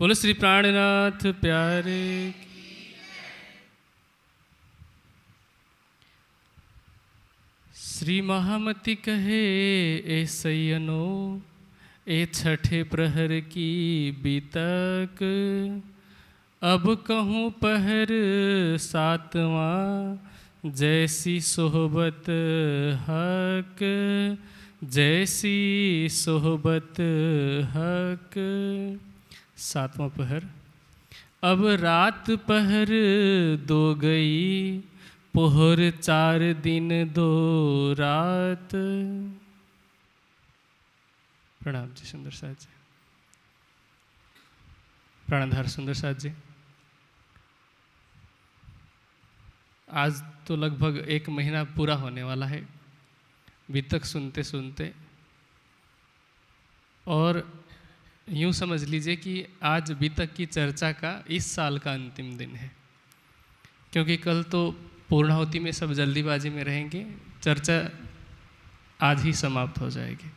बोलो श्री प्राणनाथ प्यारे श्री महामती कहे ए सैयनो ए छठे प्रहर की बीतक अब कहूँ पहर सातवा जैसी सोहबत हक जैसी सोहबत हक सातवां पहर अब रात पहर दो गई पोहर चार दिन दो रात प्रणाम जी सुंदर साहब जी प्रणधार सुंदर साहब जी आज तो लगभग एक महीना पूरा होने वाला है बीतक सुनते सुनते और यूँ समझ लीजिए कि आज अभी तक की चर्चा का इस साल का अंतिम दिन है क्योंकि कल तो पूर्णाहुति में सब जल्दीबाजी में रहेंगे चर्चा आज ही समाप्त हो जाएगी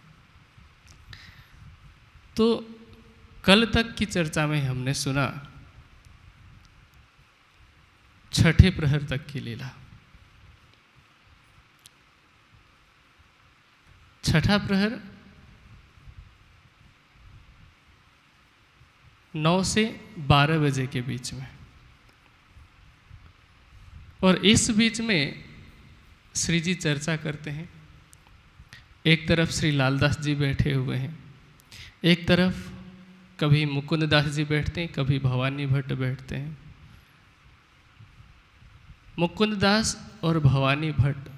तो कल तक की चर्चा में हमने सुना छठे प्रहर तक की लीला छठा प्रहर नौ से बारह बजे के बीच में और इस बीच में श्री जी चर्चा करते हैं एक तरफ श्री लालदास जी बैठे हुए हैं एक तरफ कभी मुकुंददास जी बैठते हैं कभी भवानी भट्ट बैठते हैं मुकुंददास और भवानी भट्ट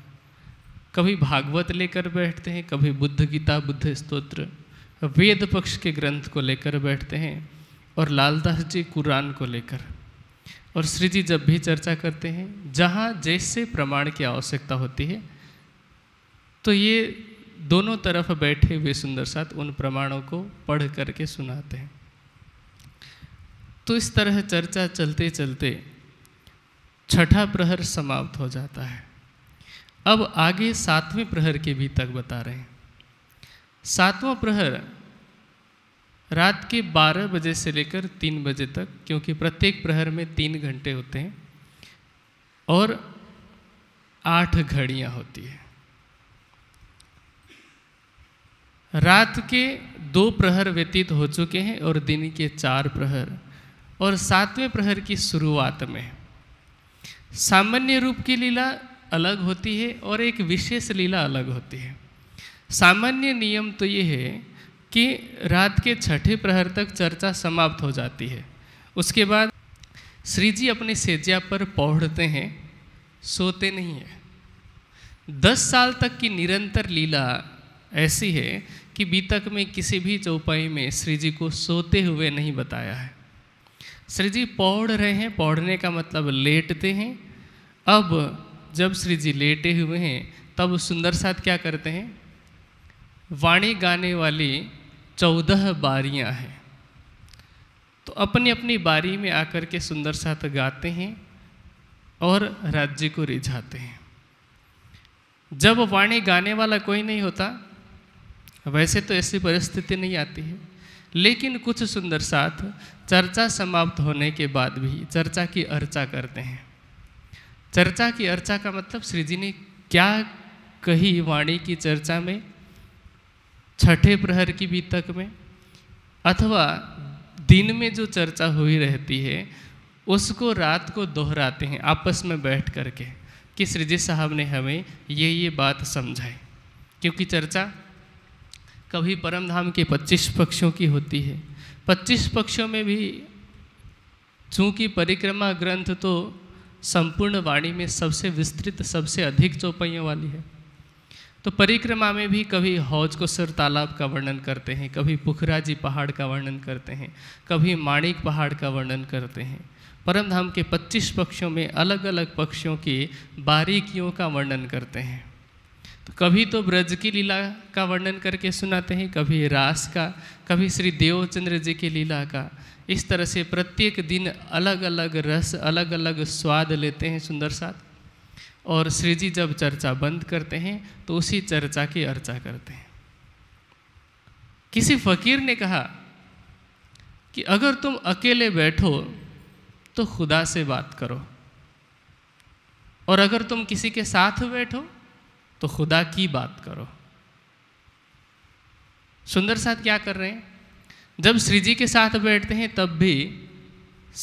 कभी भागवत लेकर बैठते हैं कभी बुद्ध गीता बुद्ध स्तोत्र वेद पक्ष के ग्रंथ को लेकर बैठते हैं और लालदास जी कुरान को लेकर और श्री जी जब भी चर्चा करते हैं जहाँ जैसे प्रमाण की आवश्यकता होती है तो ये दोनों तरफ बैठे हुए सुंदर साथ उन प्रमाणों को पढ़ करके सुनाते हैं तो इस तरह चर्चा चलते चलते छठा प्रहर समाप्त हो जाता है अब आगे सातवें प्रहर के भी तक बता रहे हैं सातवां प्रहर रात के 12 बजे से लेकर 3 बजे तक क्योंकि प्रत्येक प्रहर में तीन घंटे होते हैं और आठ घड़ियाँ होती है रात के दो प्रहर व्यतीत हो चुके हैं और दिन के चार प्रहर और सातवें प्रहर की शुरुआत में सामान्य रूप की लीला अलग होती है और एक विशेष लीला अलग होती है सामान्य नियम तो ये है कि रात के छठे प्रहर तक चर्चा समाप्त हो जाती है उसके बाद श्री जी अपने सेज्या पर पौढ़ते हैं सोते नहीं हैं दस साल तक की निरंतर लीला ऐसी है कि बीतक में किसी भी चौपाई में श्री जी को सोते हुए नहीं बताया है श्री जी पौढ़ रहे हैं पौढ़ने का मतलब लेटते हैं अब जब श्री जी लेटे हुए हैं तब सुंदर साथ क्या करते हैं वाणी गाने वाली चौदह बारियां हैं तो अपनी अपनी बारी में आकर के सुंदर साथ गाते हैं और राज्य को रिझाते हैं जब वाणी गाने वाला कोई नहीं होता वैसे तो ऐसी परिस्थिति नहीं आती है लेकिन कुछ सुंदर साथ चर्चा समाप्त होने के बाद भी चर्चा की अर्चा करते हैं चर्चा की अर्चा का मतलब श्री जी ने क्या कही वाणी की चर्चा में छठे प्रहर की बीतक में अथवा दिन में जो चर्चा हुई रहती है उसको रात को दोहराते हैं आपस में बैठ करके कि सृजित साहब ने हमें ये ये बात समझाई क्योंकि चर्चा कभी परमधाम के 25 पक्षों की होती है 25 पक्षों में भी चूँकि परिक्रमा ग्रंथ तो संपूर्ण वाणी में सबसे विस्तृत सबसे अधिक चौपाइयों वाली है तो परिक्रमा में भी कभी हौज को सर तालाब का वर्णन करते हैं कभी पुखराजी पहाड़ का वर्णन करते हैं कभी माणिक पहाड़ का वर्णन करते हैं परम धाम के 25 पक्षों में अलग अलग पक्षों की बारीकियों का वर्णन करते हैं तो कभी तो ब्रज की लीला का वर्णन करके सुनाते हैं कभी रास का कभी श्री देवचंद्र जी की लीला का इस तरह से प्रत्येक दिन अलग अलग रस अलग अलग स्वाद लेते हैं सुंदर साथ और श्री जी जब चर्चा बंद करते हैं तो उसी चर्चा की अर्चा करते हैं किसी फकीर ने कहा कि अगर तुम अकेले बैठो तो खुदा से बात करो और अगर तुम किसी के साथ बैठो तो खुदा की बात करो सुंदर साथ क्या कर रहे हैं जब श्री जी के साथ बैठते हैं तब भी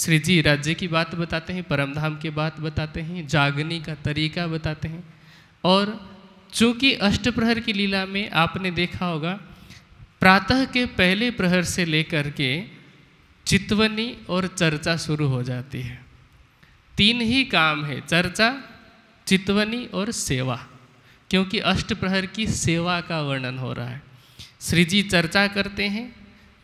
श्री जी राज्य की बात बताते हैं परमधाम की बात बताते हैं जागने का तरीका बताते हैं और चूँकि अष्टप्रहर की लीला में आपने देखा होगा प्रातः के पहले प्रहर से लेकर के चितवनी और चर्चा शुरू हो जाती है तीन ही काम है चर्चा चितवनी और सेवा क्योंकि अष्टप्रहर की सेवा का वर्णन हो रहा है श्री जी चर्चा करते हैं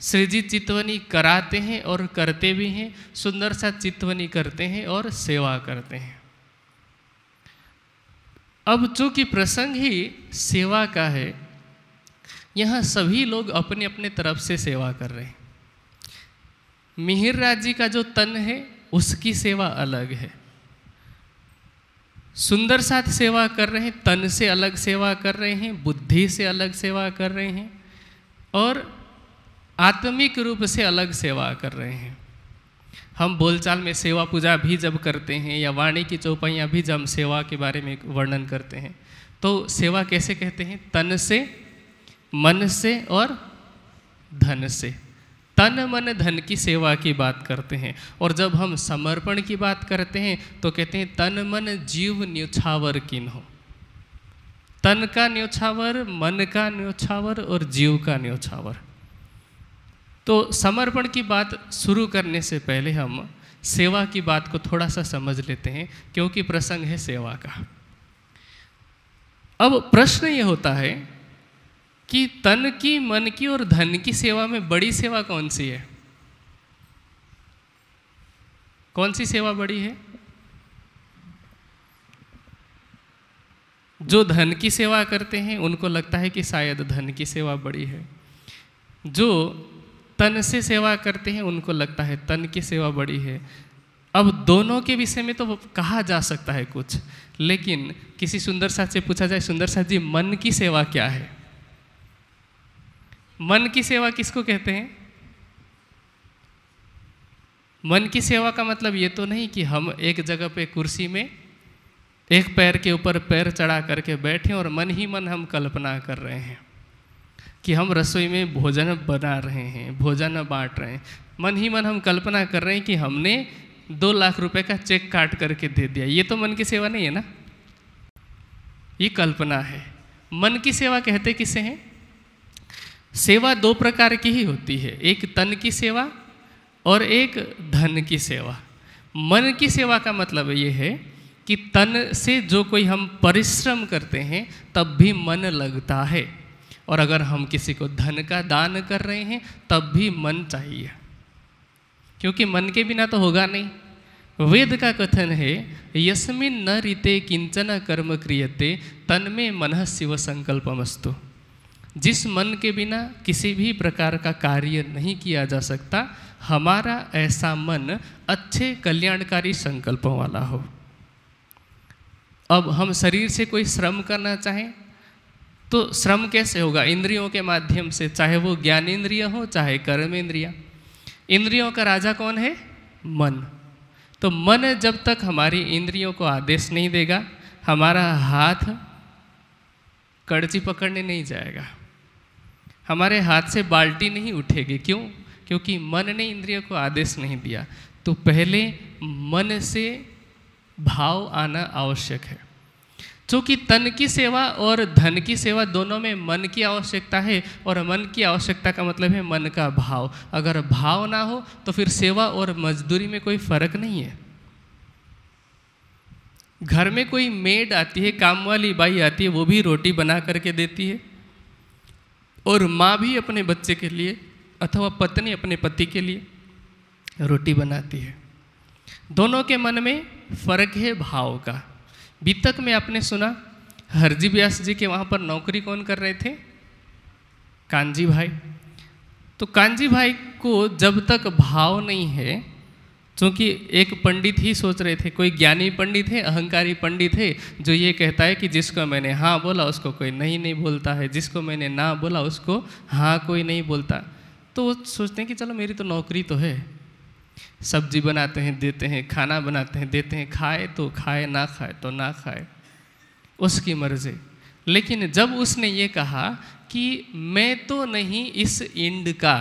सृजित चितवनी कराते हैं और करते भी हैं सुंदर सा चितवनी करते हैं और सेवा करते हैं अब चूंकि प्रसंग ही सेवा का है यहाँ सभी लोग अपने अपने तरफ से सेवा कर रहे हैं मिहिर राज जी का जो तन है उसकी सेवा अलग है सुंदर साथ सेवा कर रहे हैं तन से अलग सेवा कर रहे हैं बुद्धि से अलग सेवा कर रहे हैं और आत्मिक रूप से अलग सेवा कर रहे हैं हम बोलचाल में सेवा पूजा भी जब करते हैं या वाणी की चौपाइयाँ भी जब हम सेवा के बारे में वर्णन करते हैं तो सेवा कैसे कहते हैं तन से मन से और धन से तन मन धन की सेवा की बात करते हैं और जब हम समर्पण की बात करते हैं तो कहते हैं तन मन जीव न्योछावर हो तन का न्योछावर मन का न्योछावर और जीव का न्योछावर तो समर्पण की बात शुरू करने से पहले हम सेवा की बात को थोड़ा सा समझ लेते हैं क्योंकि प्रसंग है सेवा का अब प्रश्न ये होता है कि तन की मन की और धन की सेवा में बड़ी सेवा कौन सी है कौन सी सेवा बड़ी है जो धन की सेवा करते हैं उनको लगता है कि शायद धन की सेवा बड़ी है जो तन से सेवा करते हैं उनको लगता है तन की सेवा बड़ी है अब दोनों के विषय में तो कहा जा सकता है कुछ लेकिन किसी सुंदर साथ से पूछा जाए सुंदर साथ जी मन की सेवा क्या है मन की सेवा किसको कहते हैं मन की सेवा का मतलब ये तो नहीं कि हम एक जगह पे कुर्सी में एक पैर के ऊपर पैर चढ़ा करके बैठे और मन ही मन हम कल्पना कर रहे हैं कि हम रसोई में भोजन बना रहे हैं भोजन बांट रहे हैं मन ही मन हम कल्पना कर रहे हैं कि हमने दो लाख रुपए का चेक काट करके दे दिया ये तो मन की सेवा नहीं है ना ये कल्पना है मन की सेवा कहते किसे हैं सेवा दो प्रकार की ही होती है एक तन की सेवा और एक धन की सेवा मन की सेवा का मतलब ये है कि तन से जो कोई हम परिश्रम करते हैं तब भी मन लगता है और अगर हम किसी को धन का दान कर रहे हैं तब भी मन चाहिए क्योंकि मन के बिना तो होगा नहीं वेद का कथन है यस्मिन न रीते किंचन कर्म क्रियते तन में मन शिव संकल्पमस्तु जिस मन के बिना किसी भी प्रकार का कार्य नहीं किया जा सकता हमारा ऐसा मन अच्छे कल्याणकारी संकल्पों वाला हो अब हम शरीर से कोई श्रम करना चाहें तो श्रम कैसे होगा इंद्रियों के माध्यम से चाहे वो ज्ञानेन्द्रिय हो चाहे कर्म इंद्रिया इंद्रियों का राजा कौन है मन तो मन जब तक हमारी इंद्रियों को आदेश नहीं देगा हमारा हाथ कड़ची पकड़ने नहीं जाएगा हमारे हाथ से बाल्टी नहीं उठेगी क्यों क्योंकि मन ने इंद्रियों को आदेश नहीं दिया तो पहले मन से भाव आना आवश्यक है चूँकि तो तन की सेवा और धन की सेवा दोनों में मन की आवश्यकता है और मन की आवश्यकता का मतलब है मन का भाव अगर भाव ना हो तो फिर सेवा और मजदूरी में कोई फर्क नहीं है घर में कोई मेड आती है काम वाली बाई आती है वो भी रोटी बना करके देती है और माँ भी अपने बच्चे के लिए अथवा पत्नी अपने पति के लिए रोटी बनाती है दोनों के मन में फर्क है भाव का बीतक में आपने सुना हरजी व्यास जी के वहाँ पर नौकरी कौन कर रहे थे कांजी भाई तो कांजी भाई को जब तक भाव नहीं है क्योंकि एक पंडित ही सोच रहे थे कोई ज्ञानी पंडित है अहंकारी पंडित है जो ये कहता है कि जिसको मैंने हाँ बोला उसको कोई नहीं नहीं बोलता है जिसको मैंने ना बोला उसको हाँ कोई नहीं बोलता तो वो सोचते हैं कि चलो मेरी तो नौकरी तो है सब्जी बनाते हैं देते हैं खाना बनाते हैं देते हैं खाए तो खाए ना खाए तो ना खाए उसकी मर्ज़ी लेकिन जब उसने ये कहा कि मैं तो नहीं इस इंड का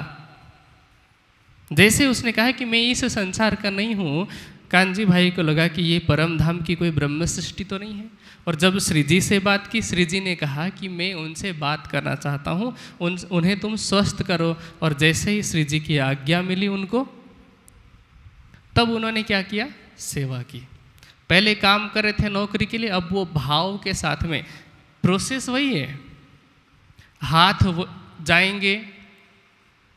जैसे उसने कहा कि मैं इस संसार का नहीं हूँ कांजी भाई को लगा कि ये परम धाम की कोई ब्रह्म सृष्टि तो नहीं है और जब श्रीजी से बात की श्रीजी ने कहा कि मैं उनसे बात करना चाहता हूँ उन उन्हें तुम स्वस्थ करो और जैसे ही श्रीजी की आज्ञा मिली उनको तब उन्होंने क्या किया सेवा की पहले काम कर रहे थे नौकरी के लिए अब वो भाव के साथ में प्रोसेस वही है हाथ जाएंगे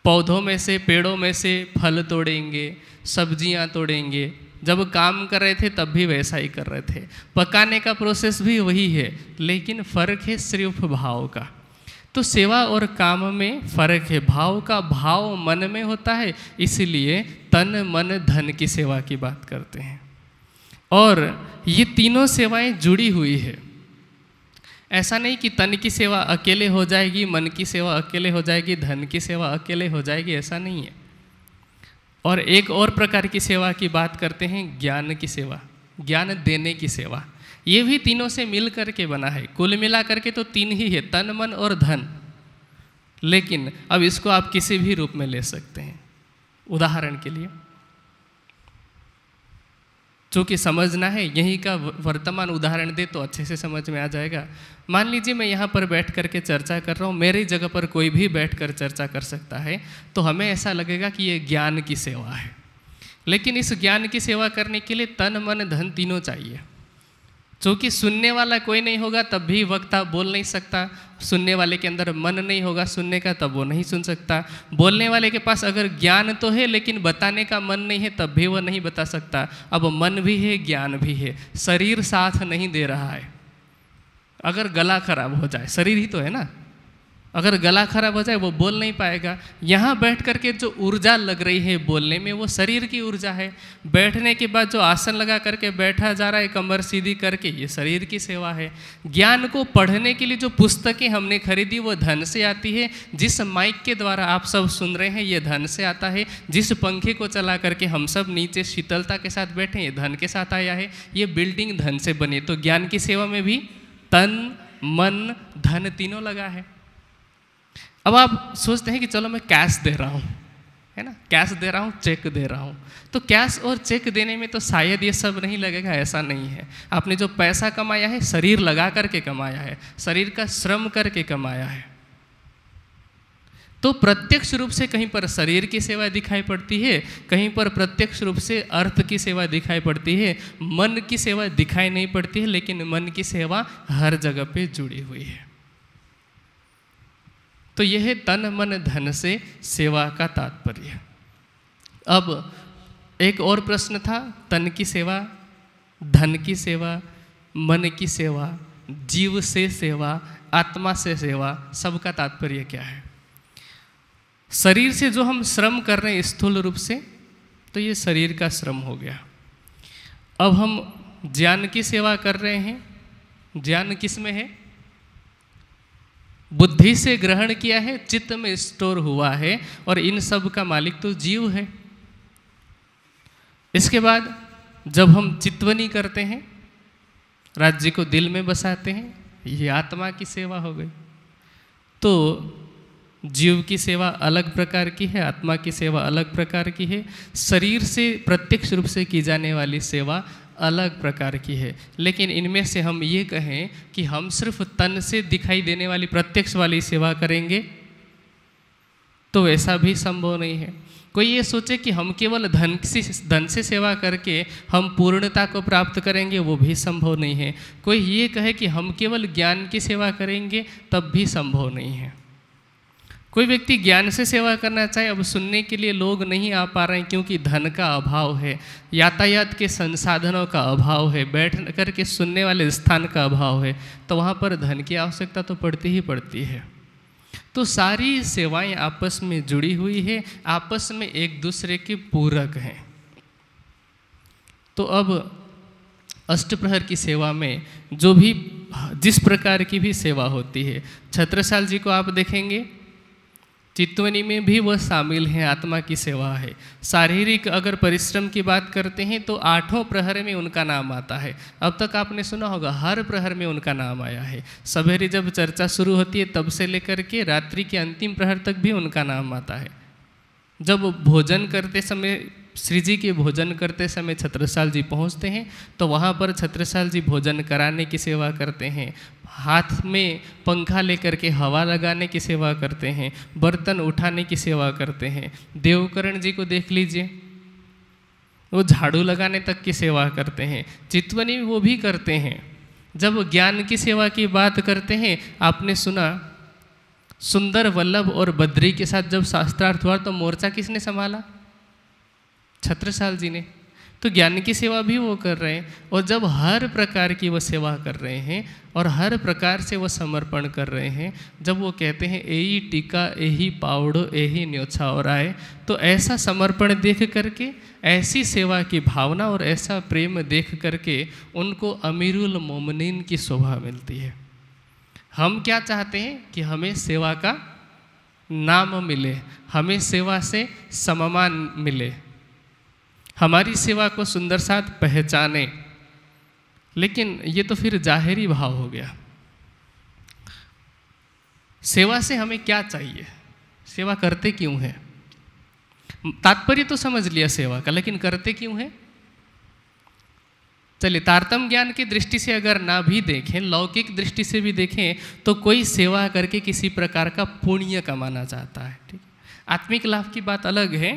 पौधों में से पेड़ों में से फल तोड़ेंगे सब्जियां तोड़ेंगे जब काम कर रहे थे तब भी वैसा ही कर रहे थे पकाने का प्रोसेस भी वही है लेकिन फ़र्क है सिर्फ भाव का तो सेवा और काम में फर्क है भाव का भाव मन में होता है इसलिए तन मन धन की सेवा की बात करते हैं और ये तीनों सेवाएं जुड़ी हुई है ऐसा नहीं कि तन की सेवा अकेले हो जाएगी मन की सेवा अकेले हो जाएगी धन की सेवा अकेले हो जाएगी ऐसा नहीं है और एक और प्रकार की सेवा की बात करते हैं ज्ञान की सेवा ज्ञान देने की सेवा ये भी तीनों से मिल करके बना है कुल मिला करके तो तीन ही है तन मन और धन लेकिन अब इसको आप किसी भी रूप में ले सकते हैं उदाहरण के लिए चूँकि समझना है यहीं का वर्तमान उदाहरण दे तो अच्छे से समझ में आ जाएगा मान लीजिए मैं यहाँ पर बैठ कर के चर्चा कर रहा हूँ मेरी जगह पर कोई भी बैठ कर चर्चा कर सकता है तो हमें ऐसा लगेगा कि ये ज्ञान की सेवा है लेकिन इस ज्ञान की सेवा करने के लिए तन मन धन तीनों चाहिए चूँकि सुनने वाला कोई नहीं होगा तब भी वक्ता बोल नहीं सकता सुनने वाले के अंदर मन नहीं होगा सुनने का तब वो नहीं सुन सकता बोलने वाले के पास अगर ज्ञान तो है लेकिन बताने का मन नहीं है तब भी वो नहीं बता सकता अब मन भी है ज्ञान भी है शरीर साथ नहीं दे रहा है अगर गला खराब हो जाए शरीर ही तो है ना अगर गला खराब हो जाए वो बोल नहीं पाएगा यहाँ बैठ कर के जो ऊर्जा लग रही है बोलने में वो शरीर की ऊर्जा है बैठने के बाद जो आसन लगा करके बैठा जा रहा है कमर सीधी करके ये शरीर की सेवा है ज्ञान को पढ़ने के लिए जो पुस्तकें हमने खरीदी वो धन से आती है जिस माइक के द्वारा आप सब सुन रहे हैं ये धन से आता है जिस पंखे को चला करके हम सब नीचे शीतलता के साथ बैठे ये धन के साथ आया है ये बिल्डिंग धन से बनी तो ज्ञान की सेवा में भी तन मन धन तीनों लगा है अब आप सोचते हैं कि चलो मैं कैश दे रहा हूँ है ना कैश दे रहा हूँ चेक दे रहा हूँ तो कैश और चेक देने में तो शायद ये सब नहीं लगेगा ऐसा नहीं है आपने जो पैसा कमाया है शरीर लगा करके कमाया है शरीर का श्रम करके कमाया है तो प्रत्यक्ष रूप से कहीं पर शरीर की सेवा दिखाई पड़ती है कहीं पर प्रत्यक्ष रूप से अर्थ की सेवा दिखाई पड़ती है मन की सेवा दिखाई नहीं पड़ती है लेकिन मन की सेवा हर जगह पे जुड़ी हुई है तो यह तन मन धन से सेवा का तात्पर्य अब एक और प्रश्न था तन की सेवा धन की सेवा मन की सेवा जीव से सेवा आत्मा से सेवा सबका तात्पर्य क्या है शरीर से जो हम श्रम कर रहे हैं स्थूल रूप से तो ये शरीर का श्रम हो गया अब हम ज्ञान की सेवा कर रहे हैं ज्ञान किस में है बुद्धि से ग्रहण किया है चित्त में स्टोर हुआ है और इन सब का मालिक तो जीव है इसके बाद जब हम चित्वनी करते हैं राज्य को दिल में बसाते हैं यह आत्मा की सेवा हो गई तो जीव की सेवा अलग प्रकार की है आत्मा की सेवा अलग प्रकार की है शरीर से प्रत्यक्ष रूप से की जाने वाली सेवा अलग प्रकार की है लेकिन इनमें से हम ये कहें कि हम सिर्फ तन से दिखाई देने वाली प्रत्यक्ष वाली सेवा करेंगे तो ऐसा भी संभव नहीं है कोई ये सोचे कि हम केवल धन से धन से सेवा करके हम पूर्णता को प्राप्त करेंगे वो भी संभव नहीं है कोई ये कहे कि हम केवल ज्ञान की सेवा करेंगे तब भी संभव नहीं है कोई व्यक्ति ज्ञान से सेवा करना चाहे अब सुनने के लिए लोग नहीं आ पा रहे हैं क्योंकि धन का अभाव है यातायात के संसाधनों का अभाव है बैठ कर के सुनने वाले स्थान का अभाव है तो वहाँ पर धन की आवश्यकता तो पड़ती ही पड़ती है तो सारी सेवाएं आपस में जुड़ी हुई है आपस में एक दूसरे के पूरक हैं तो अब अष्टप्रहर की सेवा में जो भी जिस प्रकार की भी सेवा होती है छत्रसाल जी को आप देखेंगे चित्वनी में भी वह शामिल है आत्मा की सेवा है शारीरिक अगर परिश्रम की बात करते हैं तो आठों प्रहर में उनका नाम आता है अब तक आपने सुना होगा हर प्रहर में उनका नाम आया है सवेरे जब चर्चा शुरू होती है तब से लेकर के रात्रि के अंतिम प्रहर तक भी उनका नाम आता है जब भोजन करते समय श्री जी के भोजन करते समय छत्रसाल जी पहुँचते हैं तो वहाँ पर छत्रसाल जी भोजन कराने की सेवा करते हैं हाथ में पंखा लेकर के हवा लगाने की सेवा करते हैं बर्तन उठाने की सेवा करते हैं देवकरण जी को देख लीजिए वो झाड़ू लगाने तक की सेवा करते हैं चितवनी वो भी करते हैं जब ज्ञान की सेवा की बात करते हैं आपने सुना सुंदर वल्लभ और बद्री के साथ जब शास्त्रार्थ हुआ तो मोर्चा किसने संभाला छत्रसाल जी ने तो ज्ञान की सेवा भी वो कर रहे हैं और जब हर प्रकार की वो सेवा कर रहे हैं और हर प्रकार से वो समर्पण कर रहे हैं जब वो कहते हैं यही टीका यही पावड़ो यही न्योछा और आए तो ऐसा समर्पण देख करके ऐसी सेवा की भावना और ऐसा प्रेम देख करके उनको अमीरुल मोमनिन की शोभा मिलती है हम क्या चाहते हैं कि हमें सेवा का नाम मिले हमें सेवा से सम्मान मिले हमारी सेवा को सुंदर साथ पहचाने लेकिन ये तो फिर जाहिरी भाव हो गया सेवा से हमें क्या चाहिए सेवा करते क्यों हैं तात्पर्य तो समझ लिया सेवा का लेकिन करते क्यों हैं चलिए तारतम ज्ञान की दृष्टि से अगर ना भी देखें लौकिक दृष्टि से भी देखें तो कोई सेवा करके किसी प्रकार का पुण्य कमाना चाहता है ठीक आत्मिक लाभ की बात अलग है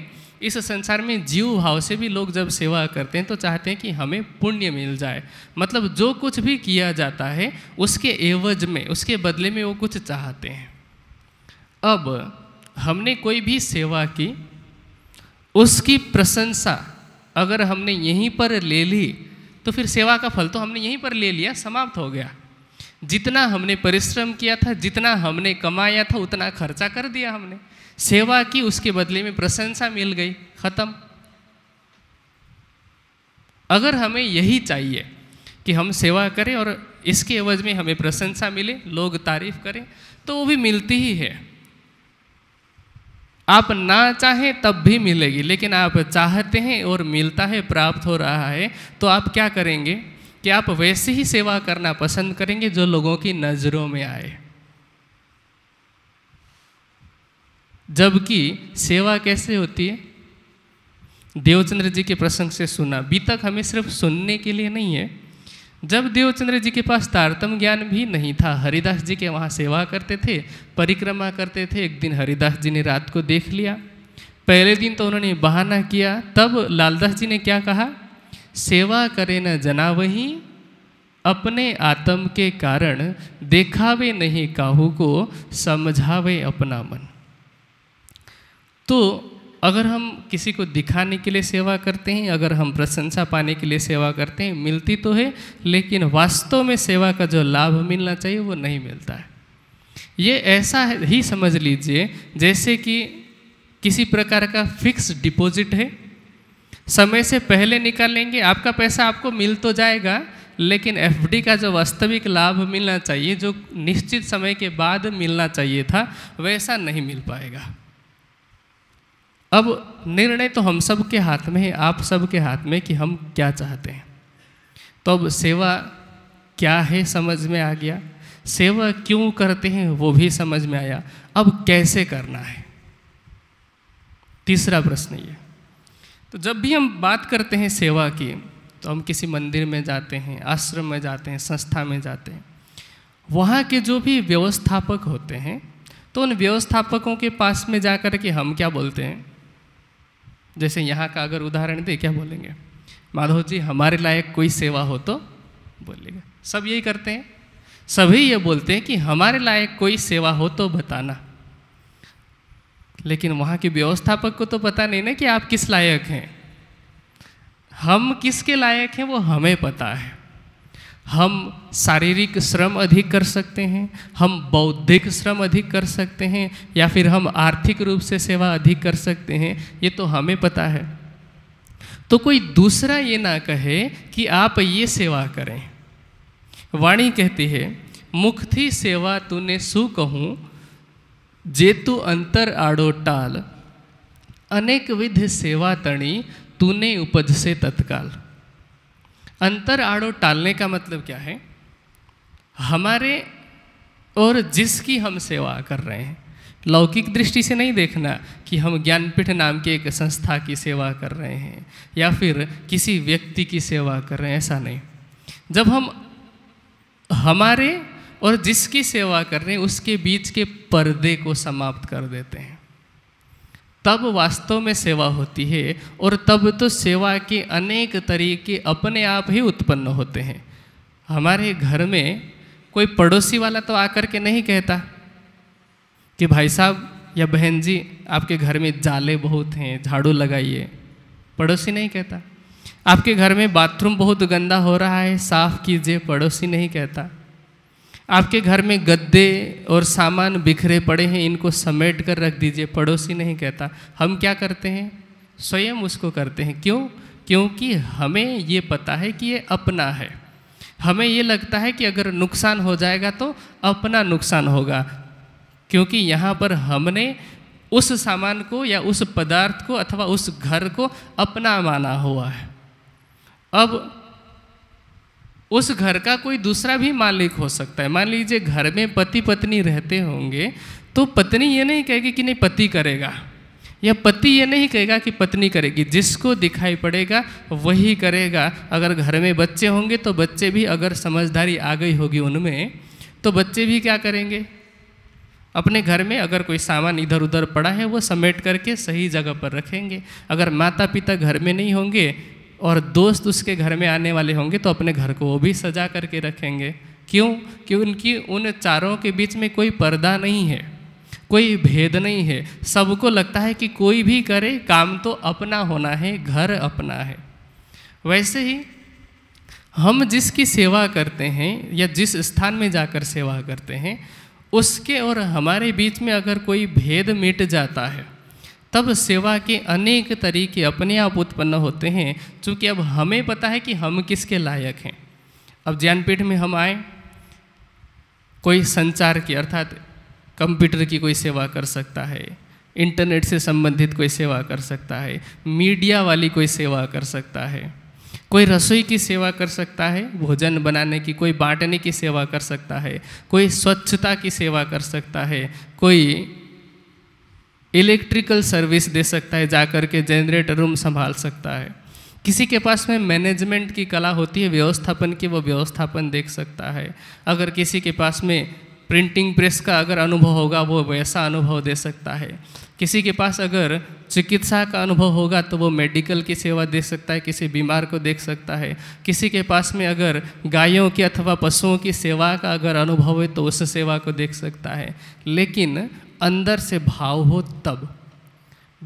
इस संसार में जीव भाव से भी लोग जब सेवा करते हैं तो चाहते हैं कि हमें पुण्य मिल जाए मतलब जो कुछ भी किया जाता है उसके एवज में उसके बदले में वो कुछ चाहते हैं अब हमने कोई भी सेवा की उसकी प्रशंसा अगर हमने यहीं पर ले ली तो फिर सेवा का फल तो हमने यहीं पर ले लिया समाप्त हो गया जितना हमने परिश्रम किया था जितना हमने कमाया था उतना खर्चा कर दिया हमने सेवा की उसके बदले में प्रशंसा मिल गई ख़त्म अगर हमें यही चाहिए कि हम सेवा करें और इसके एवज में हमें प्रशंसा मिले लोग तारीफ करें तो वो भी मिलती ही है आप ना चाहें तब भी मिलेगी लेकिन आप चाहते हैं और मिलता है प्राप्त हो रहा है तो आप क्या करेंगे कि आप वैसे ही सेवा करना पसंद करेंगे जो लोगों की नज़रों में आए जबकि सेवा कैसे होती है देवचंद्र जी के प्रसंग से सुना बीतक हमें सिर्फ सुनने के लिए नहीं है जब देवचंद्र जी के पास तारतम ज्ञान भी नहीं था हरिदास जी के वहाँ सेवा करते थे परिक्रमा करते थे एक दिन हरिदास जी ने रात को देख लिया पहले दिन तो उन्होंने बहाना किया तब लालदास जी ने क्या कहा सेवा करे न जना वही अपने आत्म के कारण देखावे नहीं काहू को समझावे अपना मन तो अगर हम किसी को दिखाने के लिए सेवा करते हैं अगर हम प्रशंसा पाने के लिए सेवा करते हैं मिलती तो है लेकिन वास्तव में सेवा का जो लाभ मिलना चाहिए वो नहीं मिलता है ये ऐसा ही समझ लीजिए जैसे कि किसी प्रकार का फिक्स डिपॉजिट है समय से पहले निकालेंगे आपका पैसा आपको मिल तो जाएगा लेकिन एफडी का जो वास्तविक लाभ मिलना चाहिए जो निश्चित समय के बाद मिलना चाहिए था वैसा नहीं मिल पाएगा अब निर्णय तो हम सब के हाथ में है आप सब के हाथ में कि हम क्या चाहते हैं तो अब सेवा क्या है समझ में आ गया सेवा क्यों करते हैं वो भी समझ में आया अब कैसे करना है तीसरा प्रश्न ये तो जब भी हम बात करते हैं सेवा की तो हम किसी मंदिर में जाते हैं आश्रम में जाते हैं संस्था में जाते हैं वहाँ के जो भी व्यवस्थापक होते हैं तो उन व्यवस्थापकों के पास में जा कर के हम क्या बोलते हैं जैसे यहाँ का अगर उदाहरण दे क्या बोलेंगे माधव जी हमारे लायक कोई सेवा हो तो बोलेगा सब यही करते हैं सभी ये बोलते हैं कि हमारे लायक कोई सेवा हो तो बताना लेकिन वहाँ के व्यवस्थापक को तो पता नहीं ना कि आप किस लायक हैं हम किसके लायक हैं वो हमें पता है हम शारीरिक श्रम अधिक कर सकते हैं हम बौद्धिक श्रम अधिक कर सकते हैं या फिर हम आर्थिक रूप से सेवा अधिक कर सकते हैं ये तो हमें पता है तो कोई दूसरा ये ना कहे कि आप ये सेवा करें वाणी कहती है मुक्ति सेवा तूने सु कहूँ जेतु अंतर आड़ो टाल अनेक विध सेवा तणी तूने उपज से तत्काल अंतर आड़ो टालने का मतलब क्या है हमारे और जिसकी हम सेवा कर रहे हैं लौकिक दृष्टि से नहीं देखना कि हम ज्ञानपीठ नाम के एक संस्था की सेवा कर रहे हैं या फिर किसी व्यक्ति की सेवा कर रहे हैं ऐसा नहीं जब हम हमारे और जिसकी सेवा कर रहे हैं उसके बीच के पर्दे को समाप्त कर देते हैं तब वास्तव में सेवा होती है और तब तो सेवा के अनेक तरीके अपने आप ही उत्पन्न होते हैं हमारे घर में कोई पड़ोसी वाला तो आकर के नहीं कहता कि भाई साहब या बहन जी आपके घर में जाले बहुत हैं झाड़ू लगाइए पड़ोसी नहीं कहता आपके घर में बाथरूम बहुत गंदा हो रहा है साफ़ कीजिए पड़ोसी नहीं कहता आपके घर में गद्दे और सामान बिखरे पड़े हैं इनको समेट कर रख दीजिए पड़ोसी नहीं कहता हम क्या करते हैं स्वयं उसको करते हैं क्यों क्योंकि हमें ये पता है कि ये अपना है हमें ये लगता है कि अगर नुकसान हो जाएगा तो अपना नुकसान होगा क्योंकि यहाँ पर हमने उस सामान को या उस पदार्थ को अथवा उस घर को अपना माना हुआ है अब उस घर का कोई दूसरा भी मालिक हो सकता है मान लीजिए घर में पति पत्नी रहते होंगे तो पत्नी ये नहीं कहेगी कि नहीं पति करेगा या पति ये नहीं कहेगा कि पत्नी करेगी जिसको दिखाई पड़ेगा वही करेगा अगर घर में बच्चे होंगे तो बच्चे भी अगर समझदारी आ गई होगी उनमें तो बच्चे भी क्या करेंगे अपने घर में अगर कोई सामान इधर उधर पड़ा है वो समेट करके सही जगह पर रखेंगे अगर माता पिता घर में नहीं होंगे और दोस्त उसके घर में आने वाले होंगे तो अपने घर को वो भी सजा करके रखेंगे क्यों क्योंकि उन चारों के बीच में कोई पर्दा नहीं है कोई भेद नहीं है सबको लगता है कि कोई भी करे काम तो अपना होना है घर अपना है वैसे ही हम जिसकी सेवा करते हैं या जिस स्थान में जाकर सेवा करते हैं उसके और हमारे बीच में अगर कोई भेद मिट जाता है तब सेवा के अनेक तरीके अपने आप उत्पन्न होते हैं चूँकि अब हमें पता है कि हम किसके लायक हैं अब ज्ञानपीठ में हम आए कोई संचार की अर्थात कंप्यूटर की कोई सेवा कर सकता है इंटरनेट से संबंधित कोई सेवा कर सकता है मीडिया वाली कोई सेवा कर सकता है कोई रसोई की सेवा कर सकता है भोजन बनाने की कोई बांटने की सेवा कर सकता है कोई स्वच्छता की सेवा कर सकता है कोई इलेक्ट्रिकल सर्विस दे सकता है जा कर के जनरेटर रूम संभाल सकता है किसी के पास में मैनेजमेंट की कला होती है व्यवस्थापन की वो व्यवस्थापन देख सकता है अगर किसी के पास में प्रिंटिंग प्रेस का अगर अनुभव होगा वो वैसा अनुभव दे सकता है किसी के पास अगर चिकित्सा का अनुभव होगा तो वो मेडिकल की सेवा दे सकता है किसी बीमार को देख सकता है किसी के पास में अगर गायों की अथवा पशुओं की सेवा का अगर अनुभव है तो उस सेवा को देख सकता है लेकिन अंदर से भाव हो तब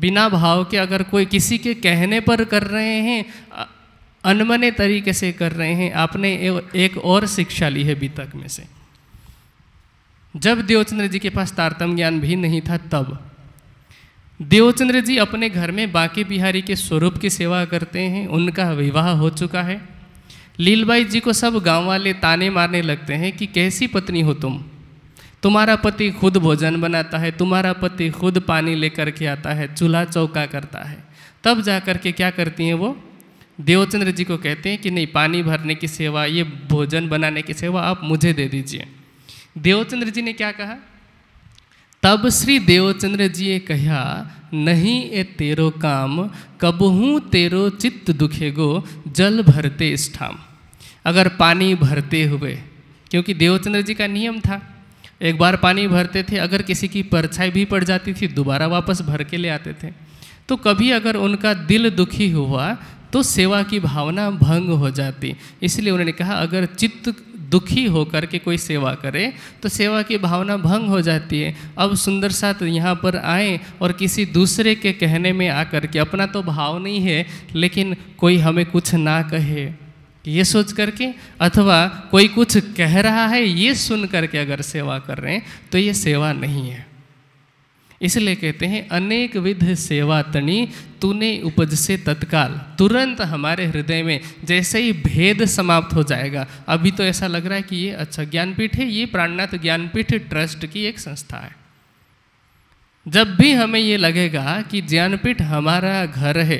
बिना भाव के अगर कोई किसी के कहने पर कर रहे हैं अनमने तरीके से कर रहे हैं आपने एक और शिक्षा ली है बीतक में से जब देवचंद्र जी के पास तारतम ज्ञान भी नहीं था तब देवचंद्र जी अपने घर में बाकी बिहारी के स्वरूप की सेवा करते हैं उनका विवाह हो चुका है लीलबाई जी को सब गांव वाले ताने मारने लगते हैं कि कैसी पत्नी हो तुम तुम्हारा पति खुद भोजन बनाता है तुम्हारा पति खुद पानी लेकर के आता है चूल्हा चौका करता है तब जा कर के क्या करती हैं वो देवचंद्र जी को कहते हैं कि नहीं पानी भरने की सेवा ये भोजन बनाने की सेवा आप मुझे दे दीजिए देवचंद्र जी ने क्या कहा तब श्री देवचंद्र जी कहा नहीं ए तेरो काम कबहू तेरो चित्त दुखेगो जल भरते स्थान अगर पानी भरते हुए क्योंकि देवचंद्र जी का नियम था एक बार पानी भरते थे अगर किसी की परछाई भी पड़ जाती थी दोबारा वापस भर के ले आते थे तो कभी अगर उनका दिल दुखी हुआ तो सेवा की भावना भंग हो जाती इसलिए उन्होंने कहा अगर चित्त दुखी होकर के कोई सेवा करे तो सेवा की भावना भंग हो जाती है अब सुंदर साथ यहाँ पर आए और किसी दूसरे के कहने में आकर के अपना तो भाव नहीं है लेकिन कोई हमें कुछ ना कहे ये सोच करके अथवा कोई कुछ कह रहा है ये सुन करके अगर सेवा कर रहे हैं तो ये सेवा नहीं है इसलिए कहते हैं अनेक विध सेवा तनी तूने उपज से तत्काल तुरंत हमारे हृदय में जैसे ही भेद समाप्त हो जाएगा अभी तो ऐसा लग रहा है कि ये अच्छा ज्ञानपीठ है ये प्राणनाथ ज्ञानपीठ ट्रस्ट की एक संस्था है जब भी हमें ये लगेगा कि ज्ञानपीठ हमारा घर है